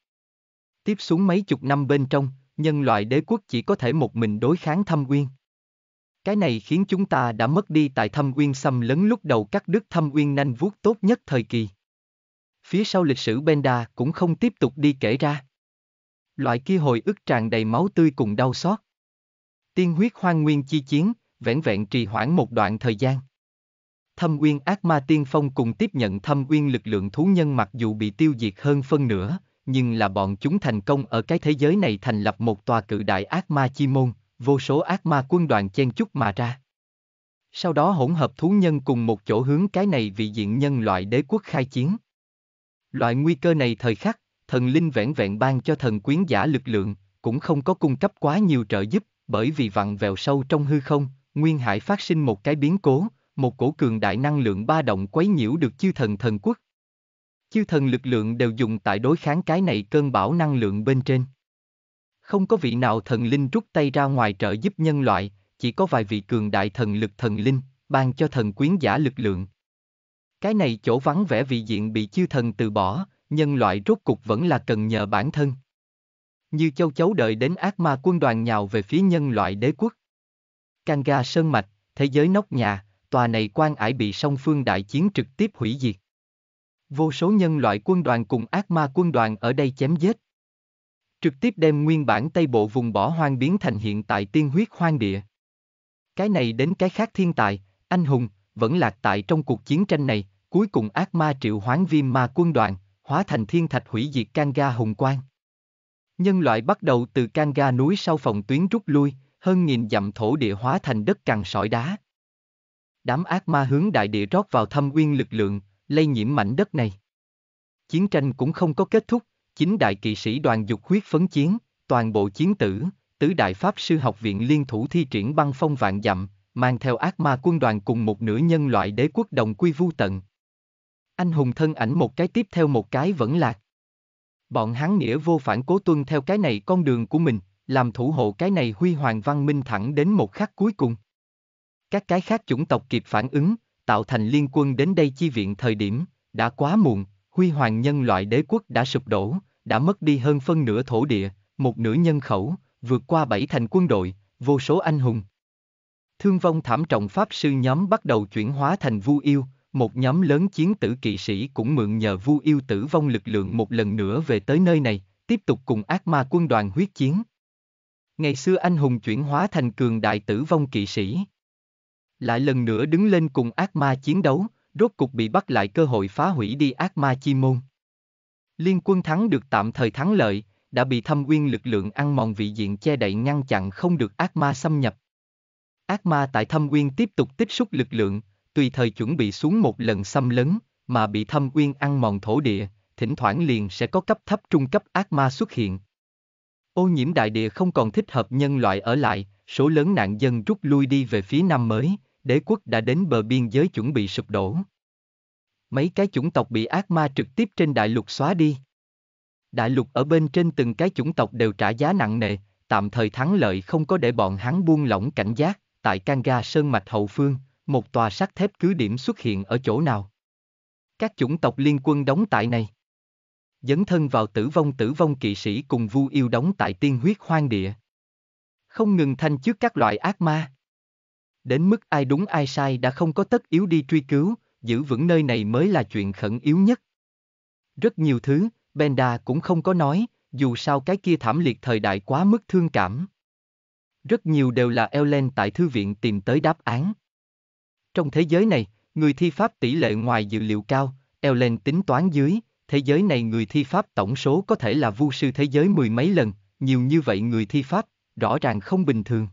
A: Tiếp xuống mấy chục năm bên trong, nhân loại đế quốc chỉ có thể một mình đối kháng thâm quyên. Cái này khiến chúng ta đã mất đi tại thâm uyên xâm lấn lúc đầu cắt đứt thâm uyên nanh vuốt tốt nhất thời kỳ. Phía sau lịch sử Benda cũng không tiếp tục đi kể ra. Loại kia hồi ức tràn đầy máu tươi cùng đau xót. Tiên huyết hoang nguyên chi chiến, vẻn vẹn trì hoãn một đoạn thời gian. Thâm uyên ác ma tiên phong cùng tiếp nhận thâm uyên lực lượng thú nhân mặc dù bị tiêu diệt hơn phân nửa, nhưng là bọn chúng thành công ở cái thế giới này thành lập một tòa cự đại ác ma chi môn, vô số ác ma quân đoàn chen chúc mà ra. Sau đó hỗn hợp thú nhân cùng một chỗ hướng cái này vị diện nhân loại đế quốc khai chiến. Loại nguy cơ này thời khắc, thần linh vẹn vẹn ban cho thần quyến giả lực lượng, cũng không có cung cấp quá nhiều trợ giúp, bởi vì vặn vẹo sâu trong hư không, nguyên hải phát sinh một cái biến cố, một cổ cường đại năng lượng ba động quấy nhiễu được chư thần thần quốc. Chư thần lực lượng đều dùng tại đối kháng cái này cơn bão năng lượng bên trên. Không có vị nào thần linh rút tay ra ngoài trợ giúp nhân loại, chỉ có vài vị cường đại thần lực thần linh, ban cho thần quyến giả lực lượng. Cái này chỗ vắng vẻ vị diện bị chư thần từ bỏ, nhân loại rốt cục vẫn là cần nhờ bản thân. Như châu chấu đợi đến ác ma quân đoàn nhào về phía nhân loại đế quốc. Kanga Sơn Mạch, thế giới nóc nhà, tòa này quan ải bị song phương đại chiến trực tiếp hủy diệt. Vô số nhân loại quân đoàn cùng ác ma quân đoàn ở đây chém giết trực tiếp đem nguyên bản Tây Bộ vùng bỏ hoang biến thành hiện tại tiên huyết hoang địa. Cái này đến cái khác thiên tài, anh hùng, vẫn lạc tại trong cuộc chiến tranh này, cuối cùng ác ma triệu hoán viêm ma quân đoàn, hóa thành thiên thạch hủy diệt Kanga hùng quang. Nhân loại bắt đầu từ Kanga núi sau phòng tuyến rút lui, hơn nghìn dặm thổ địa hóa thành đất cằn sỏi đá. Đám ác ma hướng đại địa rót vào thâm uyên lực lượng, lây nhiễm mảnh đất này. Chiến tranh cũng không có kết thúc, chín đại kỵ sĩ đoàn dục huyết phấn chiến, toàn bộ chiến tử, tứ đại pháp sư học viện liên thủ thi triển băng phong vạn dặm, mang theo ác ma quân đoàn cùng một nửa nhân loại đế quốc đồng quy vu tận. Anh hùng thân ảnh một cái tiếp theo một cái vẫn lạc. Bọn hắn nghĩa vô phản cố tuân theo cái này con đường của mình, làm thủ hộ cái này huy hoàng văn minh thẳng đến một khắc cuối cùng. Các cái khác chủng tộc kịp phản ứng, tạo thành liên quân đến đây chi viện thời điểm, đã quá muộn, huy hoàng nhân loại đế quốc đã sụp đổ, đã mất đi hơn phân nửa thổ địa, một nửa nhân khẩu, vượt qua bảy thành quân đội, vô số anh hùng. Thương vong thảm trọng Pháp sư nhóm bắt đầu chuyển hóa thành vu yêu, một nhóm lớn chiến tử kỵ sĩ cũng mượn nhờ vu yêu tử vong lực lượng một lần nữa về tới nơi này, tiếp tục cùng ác ma quân đoàn huyết chiến. Ngày xưa anh hùng chuyển hóa thành cường đại tử vong kỵ sĩ. Lại lần nữa đứng lên cùng ác ma chiến đấu, rốt cục bị bắt lại cơ hội phá hủy đi ác ma chi môn. Liên quân thắng được tạm thời thắng lợi, đã bị thâm Quyên lực lượng ăn mòn vị diện che đậy ngăn chặn không được ác ma xâm nhập. Ác ma tại thâm Quyên tiếp tục tích xúc lực lượng, tùy thời chuẩn bị xuống một lần xâm lấn, mà bị thâm Quyên ăn mòn thổ địa, thỉnh thoảng liền sẽ có cấp thấp trung cấp ác ma xuất hiện. Ô nhiễm đại địa không còn thích hợp nhân loại ở lại, số lớn nạn dân rút lui đi về phía nam mới, đế quốc đã đến bờ biên giới chuẩn bị sụp đổ mấy cái chủng tộc bị ác ma trực tiếp trên đại lục xóa đi. Đại lục ở bên trên từng cái chủng tộc đều trả giá nặng nề, tạm thời thắng lợi không có để bọn hắn buông lỏng cảnh giác, tại Kanga Sơn Mạch Hậu Phương, một tòa sắt thép cứ điểm xuất hiện ở chỗ nào. Các chủng tộc liên quân đóng tại này. Dấn thân vào tử vong tử vong kỵ sĩ cùng vu yêu đóng tại tiên huyết hoang địa. Không ngừng thanh trước các loại ác ma. Đến mức ai đúng ai sai đã không có tất yếu đi truy cứu, giữ vững nơi này mới là chuyện khẩn yếu nhất. Rất nhiều thứ, Benda cũng không có nói, dù sao cái kia thảm liệt thời đại quá mức thương cảm. Rất nhiều đều là Ellen tại thư viện tìm tới đáp án. Trong thế giới này, người thi pháp tỷ lệ ngoài dự liệu cao, Ellen tính toán dưới, thế giới này người thi pháp tổng số có thể là vu sư thế giới mười mấy lần, nhiều như vậy người thi pháp, rõ ràng không bình thường.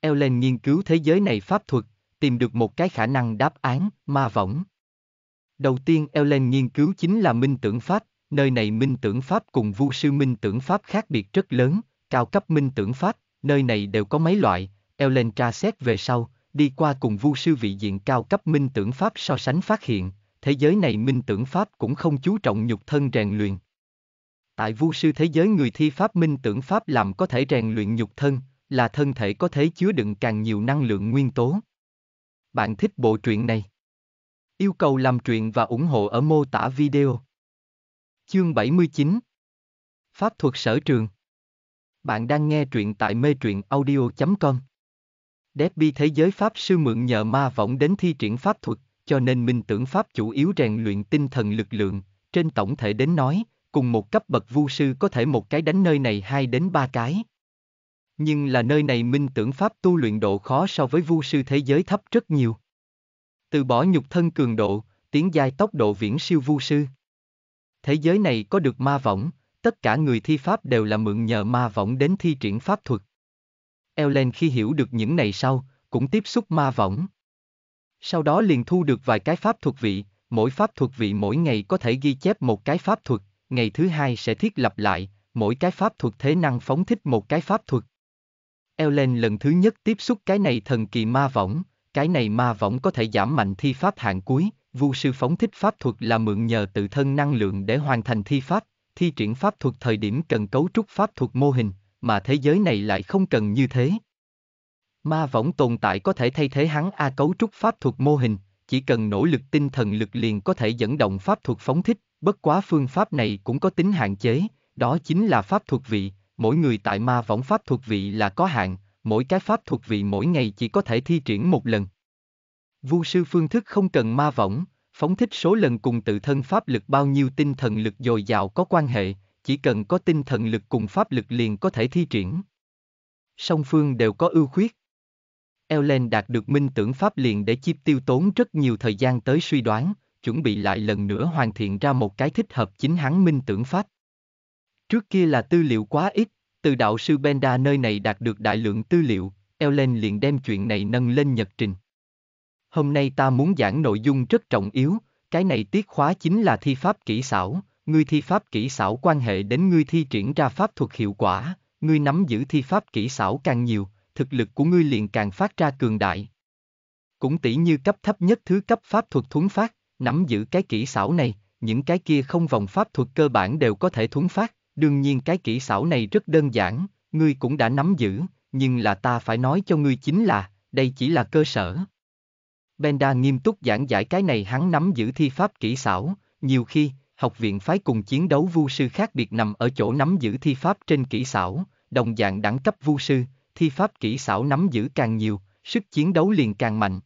A: Ellen nghiên cứu thế giới này pháp thuật, tìm được một cái khả năng đáp án, ma võng. Đầu tiên Ellen nghiên cứu chính là minh tưởng pháp, nơi này minh tưởng pháp cùng vu sư minh tưởng pháp khác biệt rất lớn, cao cấp minh tưởng pháp, nơi này đều có mấy loại, Ellen tra xét về sau, đi qua cùng vu sư vị diện cao cấp minh tưởng pháp so sánh phát hiện, thế giới này minh tưởng pháp cũng không chú trọng nhục thân rèn luyện. Tại vu sư thế giới người thi pháp minh tưởng pháp làm có thể rèn luyện nhục thân, là thân thể có thể chứa đựng càng nhiều năng lượng nguyên tố bạn thích bộ truyện này. Yêu cầu làm truyện và ủng hộ ở mô tả video. Chương 79 Pháp thuật sở trường Bạn đang nghe truyện tại mê truyện audio.com Debbie thế giới Pháp sư mượn nhờ ma võng đến thi triển pháp thuật, cho nên minh tưởng Pháp chủ yếu rèn luyện tinh thần lực lượng, trên tổng thể đến nói, cùng một cấp bậc vu sư có thể một cái đánh nơi này hai đến ba cái nhưng là nơi này minh tưởng pháp tu luyện độ khó so với vu sư thế giới thấp rất nhiều. Từ bỏ nhục thân cường độ, tiến giai tốc độ viễn siêu vu sư. Thế giới này có được ma võng, tất cả người thi pháp đều là mượn nhờ ma võng đến thi triển pháp thuật. Ellen khi hiểu được những này sau, cũng tiếp xúc ma võng. Sau đó liền thu được vài cái pháp thuật vị, mỗi pháp thuật vị mỗi ngày có thể ghi chép một cái pháp thuật, ngày thứ hai sẽ thiết lập lại, mỗi cái pháp thuật thế năng phóng thích một cái pháp thuật. Ellen lần thứ nhất tiếp xúc cái này thần kỳ ma võng, cái này ma võng có thể giảm mạnh thi pháp hạng cuối, vu sư phóng thích pháp thuật là mượn nhờ tự thân năng lượng để hoàn thành thi pháp, thi triển pháp thuật thời điểm cần cấu trúc pháp thuật mô hình, mà thế giới này lại không cần như thế. Ma võng tồn tại có thể thay thế hắn A cấu trúc pháp thuật mô hình, chỉ cần nỗ lực tinh thần lực liền có thể dẫn động pháp thuật phóng thích, bất quá phương pháp này cũng có tính hạn chế, đó chính là pháp thuật vị, mỗi người tại ma võng pháp thuộc vị là có hạn, mỗi cái pháp thuộc vị mỗi ngày chỉ có thể thi triển một lần. Vu sư phương thức không cần ma võng, phóng thích số lần cùng tự thân pháp lực bao nhiêu tinh thần lực dồi dào có quan hệ, chỉ cần có tinh thần lực cùng pháp lực liền có thể thi triển. Song phương đều có ưu khuyết. Ellen đạt được minh tưởng pháp liền để chip tiêu tốn rất nhiều thời gian tới suy đoán, chuẩn bị lại lần nữa hoàn thiện ra một cái thích hợp chính hắn minh tưởng pháp. Trước kia là tư liệu quá ít, từ đạo sư Benda nơi này đạt được đại lượng tư liệu, Ellen liền đem chuyện này nâng lên nhật trình. Hôm nay ta muốn giảng nội dung rất trọng yếu, cái này tiết khóa chính là thi pháp kỹ xảo, ngươi thi pháp kỹ xảo quan hệ đến ngươi thi triển ra pháp thuật hiệu quả, ngươi nắm giữ thi pháp kỹ xảo càng nhiều, thực lực của ngươi liền càng phát ra cường đại. Cũng tỷ như cấp thấp nhất thứ cấp pháp thuật thuấn phát, nắm giữ cái kỹ xảo này, những cái kia không vòng pháp thuật cơ bản đều có thể thuấn phát, Đương nhiên cái kỹ xảo này rất đơn giản, ngươi cũng đã nắm giữ, nhưng là ta phải nói cho ngươi chính là, đây chỉ là cơ sở. Benda nghiêm túc giảng giải cái này hắn nắm giữ thi pháp kỹ xảo, nhiều khi, học viện phái cùng chiến đấu vu sư khác biệt nằm ở chỗ nắm giữ thi pháp trên kỹ xảo, đồng dạng đẳng cấp vu sư, thi pháp kỹ xảo nắm giữ càng nhiều, sức chiến đấu liền càng mạnh.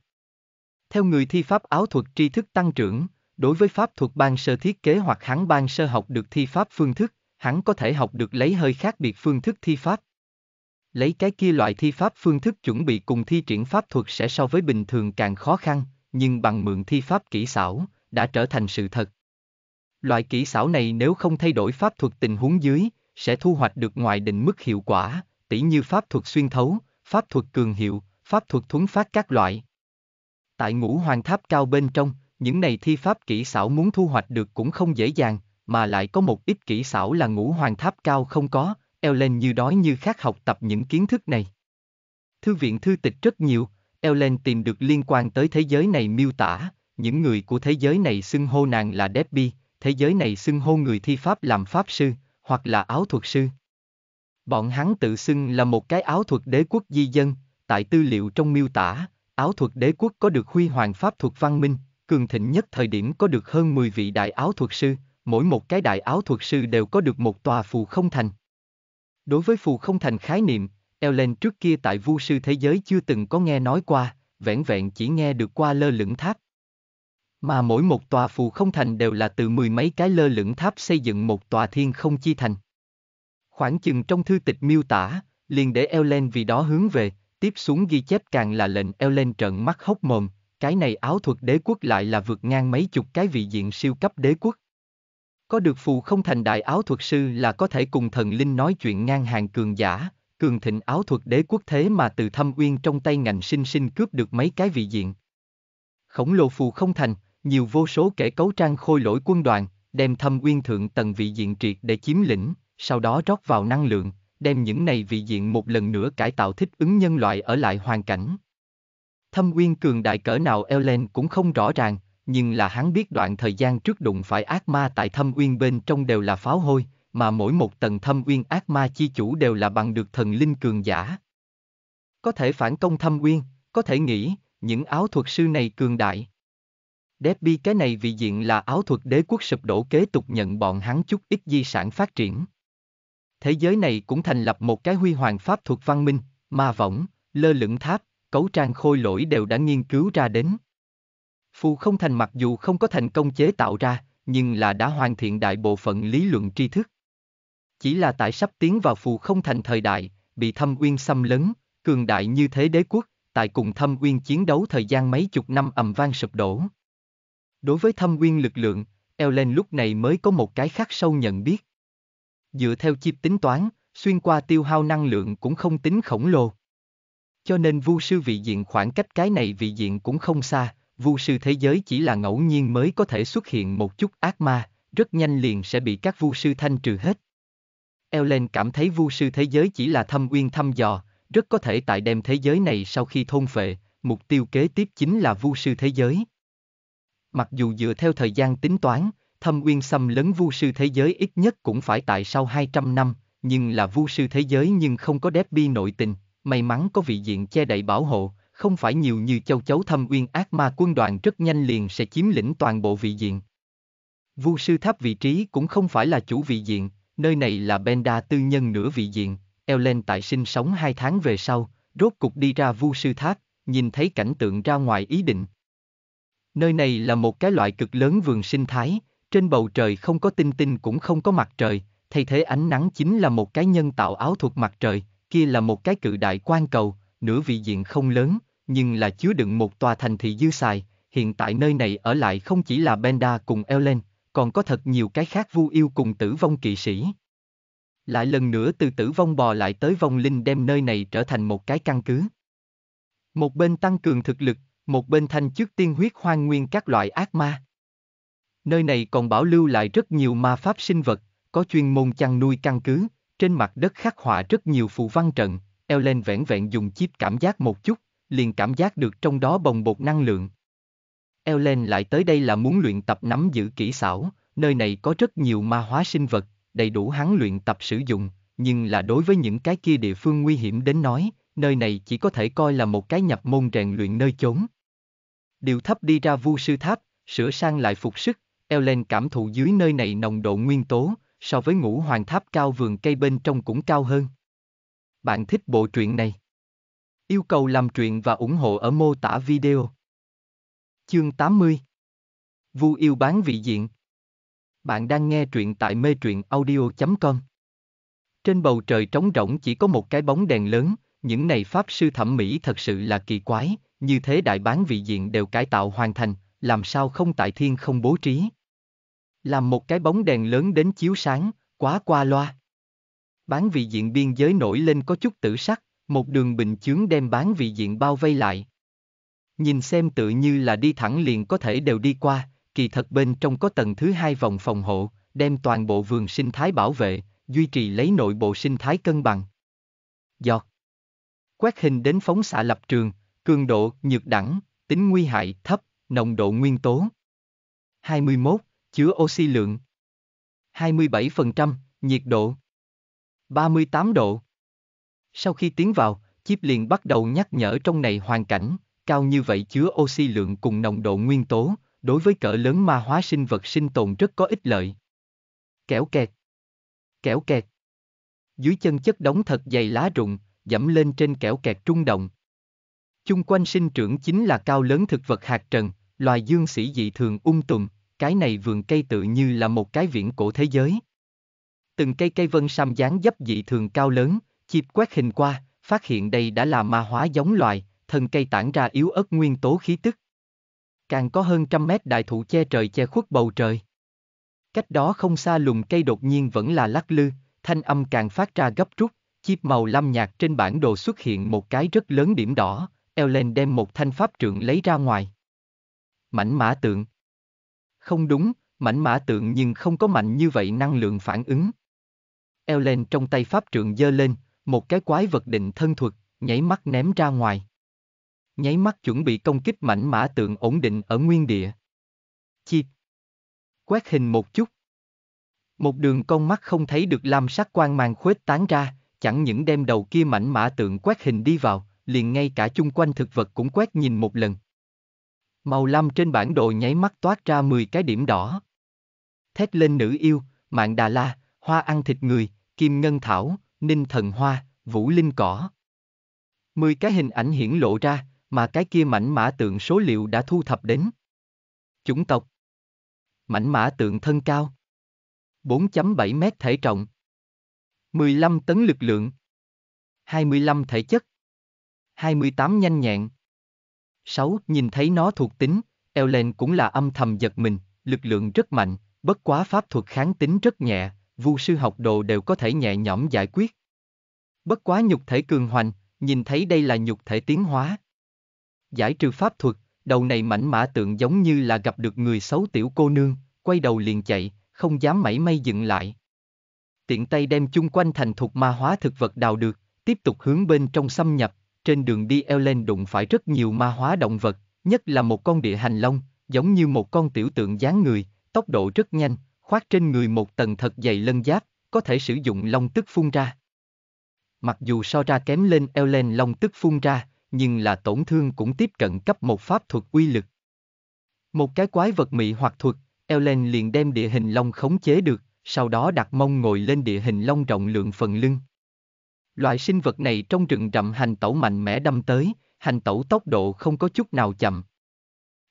A: Theo người thi pháp áo thuật tri thức tăng trưởng, đối với pháp thuật ban sơ thiết kế hoặc hắn ban sơ học được thi pháp phương thức, hắn có thể học được lấy hơi khác biệt phương thức thi pháp. Lấy cái kia loại thi pháp phương thức chuẩn bị cùng thi triển pháp thuật sẽ so với bình thường càng khó khăn, nhưng bằng mượn thi pháp kỹ xảo, đã trở thành sự thật. Loại kỹ xảo này nếu không thay đổi pháp thuật tình huống dưới, sẽ thu hoạch được ngoài định mức hiệu quả, tỉ như pháp thuật xuyên thấu, pháp thuật cường hiệu, pháp thuật thuấn phát các loại. Tại ngũ hoàng tháp cao bên trong, những này thi pháp kỹ xảo muốn thu hoạch được cũng không dễ dàng, mà lại có một ít kỹ xảo là ngũ hoàng tháp cao không có, eo lên như đói như khát học tập những kiến thức này. Thư viện thư tịch rất nhiều, eo lên tìm được liên quan tới thế giới này miêu tả, những người của thế giới này xưng hô nàng là Debbie, thế giới này xưng hô người thi pháp làm pháp sư, hoặc là áo thuật sư. Bọn hắn tự xưng là một cái áo thuật đế quốc di dân, tại tư liệu trong miêu tả, áo thuật đế quốc có được huy hoàng pháp thuật văn minh, cường thịnh nhất thời điểm có được hơn 10 vị đại áo thuật sư, mỗi một cái đại áo thuật sư đều có được một tòa phù không thành. Đối với phù không thành khái niệm, Ellen trước kia tại vu sư thế giới chưa từng có nghe nói qua, vẻn vẹn chỉ nghe được qua lơ lửng tháp. Mà mỗi một tòa phù không thành đều là từ mười mấy cái lơ lửng tháp xây dựng một tòa thiên không chi thành. Khoảng chừng trong thư tịch miêu tả, liền để Ellen vì đó hướng về, tiếp xuống ghi chép càng là lệnh Ellen trợn mắt hốc mồm, cái này áo thuật đế quốc lại là vượt ngang mấy chục cái vị diện siêu cấp đế quốc. Có được phù không thành đại áo thuật sư là có thể cùng thần linh nói chuyện ngang hàng cường giả, cường thịnh áo thuật đế quốc thế mà từ thâm uyên trong tay ngành sinh sinh cướp được mấy cái vị diện. Khổng lồ phù không thành, nhiều vô số kẻ cấu trang khôi lỗi quân đoàn, đem thâm uyên thượng tầng vị diện triệt để chiếm lĩnh, sau đó rót vào năng lượng, đem những này vị diện một lần nữa cải tạo thích ứng nhân loại ở lại hoàn cảnh. Thâm uyên cường đại cỡ nào Ellen cũng không rõ ràng, nhưng là hắn biết đoạn thời gian trước đụng phải ác ma tại thâm uyên bên trong đều là pháo hôi, mà mỗi một tầng thâm uyên ác ma chi chủ đều là bằng được thần linh cường giả. Có thể phản công thâm uyên, có thể nghĩ, những áo thuật sư này cường đại. Debbie cái này vì diện là áo thuật đế quốc sụp đổ kế tục nhận bọn hắn chút ít di sản phát triển. Thế giới này cũng thành lập một cái huy hoàng pháp thuật văn minh, ma võng, lơ lửng tháp, cấu trang khôi lỗi đều đã nghiên cứu ra đến. Phù không thành mặc dù không có thành công chế tạo ra, nhưng là đã hoàn thiện đại bộ phận lý luận tri thức. Chỉ là tại sắp tiến vào phù không thành thời đại, bị thâm uyên xâm lấn, cường đại như thế đế quốc, tại cùng thâm uyên chiến đấu thời gian mấy chục năm ầm vang sụp đổ. Đối với thâm uyên lực lượng, Ellen lúc này mới có một cái khác sâu nhận biết. Dựa theo chip tính toán, xuyên qua tiêu hao năng lượng cũng không tính khổng lồ. Cho nên vu sư vị diện khoảng cách cái này vị diện cũng không xa, vu sư thế giới chỉ là ngẫu nhiên mới có thể xuất hiện một chút ác ma, rất nhanh liền sẽ bị các vu sư thanh trừ hết. Ellen cảm thấy vu sư thế giới chỉ là thâm uyên thăm dò, rất có thể tại đem thế giới này sau khi thôn phệ, mục tiêu kế tiếp chính là vu sư thế giới. Mặc dù dựa theo thời gian tính toán, thâm uyên xâm lấn vu sư thế giới ít nhất cũng phải tại sau 200 năm, nhưng là vu sư thế giới nhưng không có đép bi nội tình, may mắn có vị diện che đậy bảo hộ, không phải nhiều như châu chấu thâm uyên ác ma quân đoàn rất nhanh liền sẽ chiếm lĩnh toàn bộ vị diện. Vu sư tháp vị trí cũng không phải là chủ vị diện, nơi này là Benda tư nhân nửa vị diện, Ellen tại sinh sống hai tháng về sau, rốt cục đi ra vu sư tháp, nhìn thấy cảnh tượng ra ngoài ý định. Nơi này là một cái loại cực lớn vườn sinh thái, trên bầu trời không có tinh tinh cũng không có mặt trời, thay thế ánh nắng chính là một cái nhân tạo áo thuật mặt trời, kia là một cái cự đại quan cầu, nửa vị diện không lớn, nhưng là chứa đựng một tòa thành thị dư xài, hiện tại nơi này ở lại không chỉ là Benda cùng Ellen, còn có thật nhiều cái khác vu yêu cùng tử vong kỵ sĩ. Lại lần nữa từ tử vong bò lại tới vong linh đem nơi này trở thành một cái căn cứ. Một bên tăng cường thực lực, một bên thanh chức tiên huyết hoang nguyên các loại ác ma. Nơi này còn bảo lưu lại rất nhiều ma pháp sinh vật, có chuyên môn chăn nuôi căn cứ, trên mặt đất khắc họa rất nhiều phù văn trận, Ellen vẻn vẹn dùng chip cảm giác một chút, liền cảm giác được trong đó bồng bột năng lượng. Ellen lại tới đây là muốn luyện tập nắm giữ kỹ xảo, nơi này có rất nhiều ma hóa sinh vật, đầy đủ hắn luyện tập sử dụng, nhưng là đối với những cái kia địa phương nguy hiểm đến nói, nơi này chỉ có thể coi là một cái nhập môn rèn luyện nơi chốn. Điều thấp đi ra vu sư tháp, sửa sang lại phục sức, Ellen cảm thụ dưới nơi này nồng độ nguyên tố, so với ngũ hoàng tháp cao vườn cây bên trong cũng cao hơn. Bạn thích bộ truyện này? Yêu cầu làm truyện và ủng hộ ở mô tả video. Chương 80 Vu yêu bán vị diện Bạn đang nghe truyện tại mê truyện audio.com Trên bầu trời trống rỗng chỉ có một cái bóng đèn lớn, những này pháp sư thẩm mỹ thật sự là kỳ quái, như thế đại bán vị diện đều cải tạo hoàn thành, làm sao không tại thiên không bố trí. Làm một cái bóng đèn lớn đến chiếu sáng, quá qua loa. Bán vị diện biên giới nổi lên có chút tử sắc, một đường bình chướng đem bán vị diện bao vây lại. Nhìn xem tự như là đi thẳng liền có thể đều đi qua, kỳ thật bên trong có tầng thứ hai vòng phòng hộ, đem toàn bộ vườn sinh thái bảo vệ, duy trì lấy nội bộ sinh thái cân bằng. Giọt. Quét hình đến phóng xạ lập trường, cường độ, nhược đẳng, tính nguy hại, thấp, nồng độ nguyên tố. 21. Chứa oxy lượng. 27%, nhiệt độ. 38 độ. Sau khi tiến vào, chip liền bắt đầu nhắc nhở trong này hoàn cảnh, cao như vậy chứa oxy lượng cùng nồng độ nguyên tố, đối với cỡ lớn ma hóa sinh vật sinh tồn rất có ích lợi. Kẻo kẹt. Kẻo kẹt. Dưới chân chất đóng thật dày lá rụng, dẫm lên trên kẻo kẹt trung động. Chung quanh sinh trưởng chính là cao lớn thực vật hạt trần, loài dương sĩ dị thường ung tùm, cái này vườn cây tự như là một cái viễn cổ thế giới. Từng cây cây vân sam dáng dấp dị thường cao lớn, Chịp quét hình qua, phát hiện đây đã là ma hóa giống loài, thần cây tản ra yếu ớt nguyên tố khí tức. Càng có hơn trăm mét đại thụ che trời che khuất bầu trời. Cách đó không xa lùm cây đột nhiên vẫn là lắc lư, thanh âm càng phát ra gấp rút, chip màu lam nhạt trên bản đồ xuất hiện một cái rất lớn điểm đỏ, Ellen đem một thanh pháp trượng lấy ra ngoài. Mảnh mã tượng. Không đúng, mảnh mã tượng nhưng không có mạnh như vậy năng lượng phản ứng. Ellen trong tay pháp trượng giơ lên, một cái quái vật định thân thuật, nháy mắt ném ra ngoài. Nháy mắt chuẩn bị công kích mảnh mã tượng ổn định ở nguyên địa. Chiệt. Quét hình một chút. Một đường con mắt không thấy được lam sắc quang mang khuếch tán ra, chẳng những đem đầu kia mảnh mã tượng quét hình đi vào, liền ngay cả chung quanh thực vật cũng quét nhìn một lần. Màu lam trên bản đồ nháy mắt toát ra 10 cái điểm đỏ. Thét lên nữ yêu, mạng đà la, hoa ăn thịt người, kim ngân thảo, ninh thần hoa, vũ linh cỏ. Mười cái hình ảnh hiển lộ ra, mà cái kia mảnh mã tượng số liệu đã thu thập đến. Chủng tộc Mảnh mã tượng thân cao 4.7 mét thể trọng 15 tấn lực lượng 25 thể chất 28 nhanh nhẹn 6. Nhìn thấy nó thuộc tính, Ellen cũng là âm thầm giật mình, lực lượng rất mạnh, bất quá pháp thuật kháng tính rất nhẹ, vu sư học đồ đều có thể nhẹ nhõm giải quyết. Bất quá nhục thể cường hoành, nhìn thấy đây là nhục thể tiến hóa. Giải trừ pháp thuật, đầu này mảnh mã tượng giống như là gặp được người xấu tiểu cô nương, quay đầu liền chạy, không dám mảy may dựng lại. Tiện tay đem chung quanh thành thục ma hóa thực vật đào được, tiếp tục hướng bên trong xâm nhập, trên đường đi eo lên đụng phải rất nhiều ma hóa động vật, nhất là một con địa hành long, giống như một con tiểu tượng dáng người, tốc độ rất nhanh, khoác trên người một tầng thật dày lân giáp, có thể sử dụng long tức phun ra. Mặc dù so ra kém lên eo lên long tức phun ra, nhưng là tổn thương cũng tiếp cận cấp một pháp thuật uy lực. Một cái quái vật mị hoặc thuật, Ellen liền đem địa hình long khống chế được, sau đó đặt mông ngồi lên địa hình long rộng lượng phần lưng. Loại sinh vật này trong rừng rậm hành tẩu mạnh mẽ đâm tới, hành tẩu tốc độ không có chút nào chậm.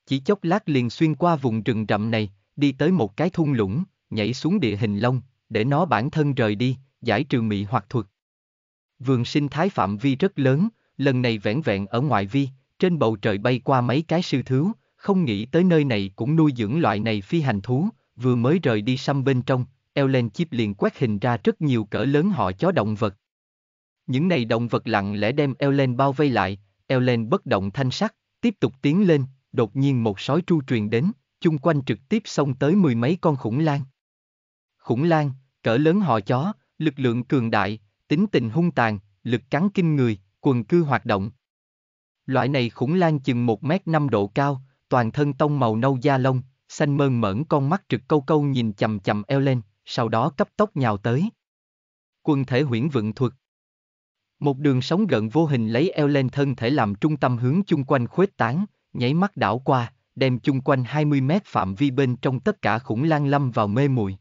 A: Chỉ chốc lát liền xuyên qua vùng rừng rậm này, đi tới một cái thung lũng, nhảy xuống địa hình lông, để nó bản thân rời đi, giải trừ mị hoặc thuật. Vườn sinh thái phạm vi rất lớn, lần này vẻn vẹn ở ngoại vi, trên bầu trời bay qua mấy cái sư thứ không nghĩ tới nơi này cũng nuôi dưỡng loại này phi hành thú, vừa mới rời đi xăm bên trong, Ellen Chip liền quét hình ra rất nhiều cỡ lớn họ chó động vật. Những này động vật lặng lẽ đem Ellen bao vây lại, Ellen bất động thanh sắc, tiếp tục tiến lên, đột nhiên một sói tru truyền đến, chung quanh trực tiếp xông tới mười mấy con khủng lang. Khủng lang, cỡ lớn họ chó, lực lượng cường đại, tính tình hung tàn, lực cắn kinh người, quần cư hoạt động. Loại này khủng lang chừng 1 mét 5 độ cao, toàn thân tông màu nâu da lông, xanh mơn mởn con mắt trực câu câu nhìn chầm chầm eo lên, sau đó cấp tốc nhào tới. Quần thể huyễn vận thuật Một đường sóng gợn vô hình lấy eo lên thân thể làm trung tâm hướng chung quanh khuếch tán, nháy mắt đảo qua, đem chung quanh 20 mét phạm vi bên trong tất cả khủng lan lâm vào mê muội.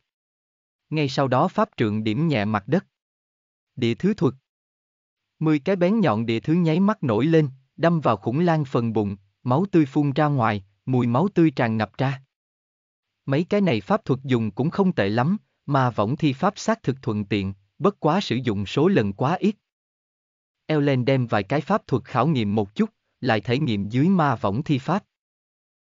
A: Ngay sau đó pháp trượng điểm nhẹ mặt đất. Địa thứ thuật. Mười cái bén nhọn địa thứ nháy mắt nổi lên, đâm vào khủng lan phần bụng, máu tươi phun ra ngoài, mùi máu tươi tràn ngập ra. Mấy cái này pháp thuật dùng cũng không tệ lắm, mà võng thi pháp xác thực thuận tiện, bất quá sử dụng số lần quá ít. Ellen đem vài cái pháp thuật khảo nghiệm một chút, lại thể nghiệm dưới ma võng thi pháp.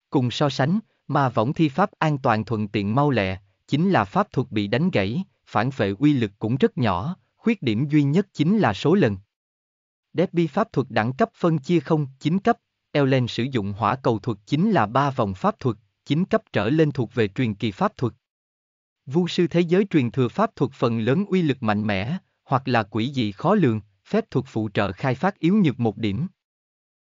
A: Cùng so sánh, ma võng thi pháp an toàn thuận tiện mau lẹ, chính là pháp thuật bị đánh gãy, phản phệ uy lực cũng rất nhỏ, khuyết điểm duy nhất chính là số lần. Debbie pháp thuật đẳng cấp phân chia không, 9 cấp, Ellen sử dụng hỏa cầu thuật chính là ba vòng pháp thuật, 9 cấp trở lên thuộc về truyền kỳ pháp thuật. Vu sư thế giới truyền thừa pháp thuật phần lớn uy lực mạnh mẽ, hoặc là quỷ dị khó lường, phép thuật phụ trợ khai phát yếu nhược một điểm.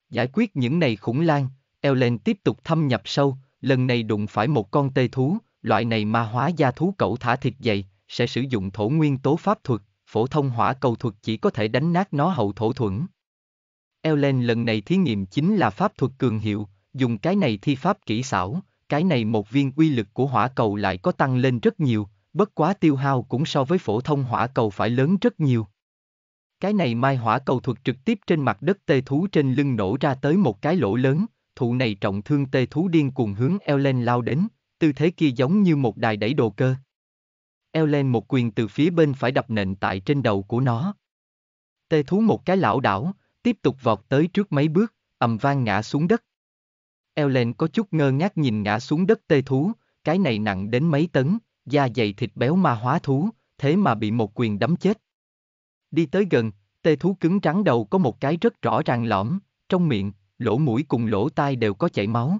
A: Giải quyết những này khủng lan, Ellen tiếp tục thâm nhập sâu, lần này đụng phải một con tê thú, loại này ma hóa gia thú cẩu thả thịt dày, sẽ sử dụng thổ nguyên tố pháp thuật, phổ thông hỏa cầu thuật chỉ có thể đánh nát nó hậu thổ thuẫn. Ellen lần này thí nghiệm chính là pháp thuật cường hiệu, dùng cái này thi pháp kỹ xảo, cái này một viên uy lực của hỏa cầu lại có tăng lên rất nhiều, bất quá tiêu hao cũng so với phổ thông hỏa cầu phải lớn rất nhiều. Cái này mai hỏa cầu thuật trực tiếp trên mặt đất tê thú trên lưng nổ ra tới một cái lỗ lớn, thụ này trọng thương tê thú điên cuồng hướng eo lao đến, tư thế kia giống như một đài đẩy đồ cơ. Eo một quyền từ phía bên phải đập nện tại trên đầu của nó. Tê thú một cái lão đảo, tiếp tục vọt tới trước mấy bước, ầm vang ngã xuống đất. Ellen có chút ngơ ngác nhìn ngã xuống đất tê thú, cái này nặng đến mấy tấn, da dày thịt béo ma hóa thú, thế mà bị một quyền đấm chết. Đi tới gần, tê thú cứng trắng đầu có một cái rất rõ ràng lõm, trong miệng, lỗ mũi cùng lỗ tai đều có chảy máu.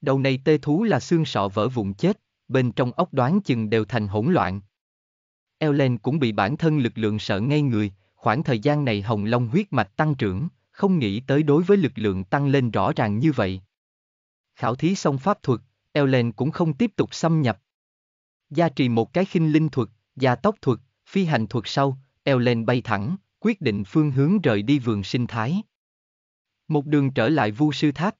A: Đầu này tê thú là xương sọ vỡ vụn chết, bên trong ốc đoán chừng đều thành hỗn loạn. Ellen cũng bị bản thân lực lượng sợ ngay người, khoảng thời gian này hồng long huyết mạch tăng trưởng, không nghĩ tới đối với lực lượng tăng lên rõ ràng như vậy. Khảo thí xong pháp thuật, Ellen cũng không tiếp tục xâm nhập. Gia trì một cái khinh linh thuật, gia tốc thuật, phi hành thuật sau, Ellen bay thẳng, quyết định phương hướng rời đi vườn sinh thái. Một đường trở lại vu sư tháp.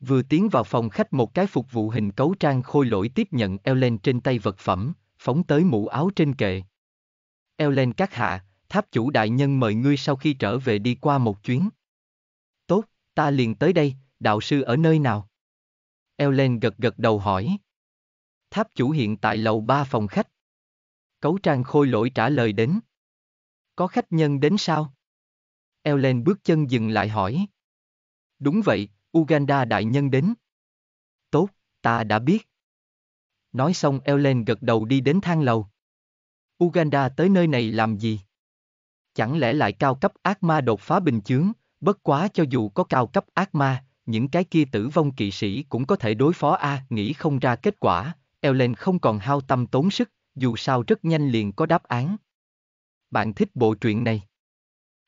A: Vừa tiến vào phòng khách một cái phục vụ hình cấu trang khôi lỗi tiếp nhận Ellen trên tay vật phẩm, phóng tới mũ áo trên kệ. Ellen các hạ, tháp chủ đại nhân mời ngươi sau khi trở về đi qua một chuyến. Tốt, ta liền tới đây, đạo sư ở nơi nào? Ellen gật gật đầu hỏi. Tháp chủ hiện tại lầu ba phòng khách. Cấu trang khôi lỗi trả lời đến. Có khách nhân đến sao? Ellen bước chân dừng lại hỏi. Đúng vậy, Uganda đại nhân đến. Tốt, ta đã biết. Nói xong Ellen gật đầu đi đến thang lầu. Uganda tới nơi này làm gì? Chẳng lẽ lại cao cấp ác ma đột phá bình chướng, bất quá cho dù có cao cấp ác ma, những cái kia tử vong kỵ sĩ cũng có thể đối phó a, nghĩ không ra kết quả, Ellen không còn hao tâm tốn sức, dù sao rất nhanh liền có đáp án. Bạn thích bộ truyện này?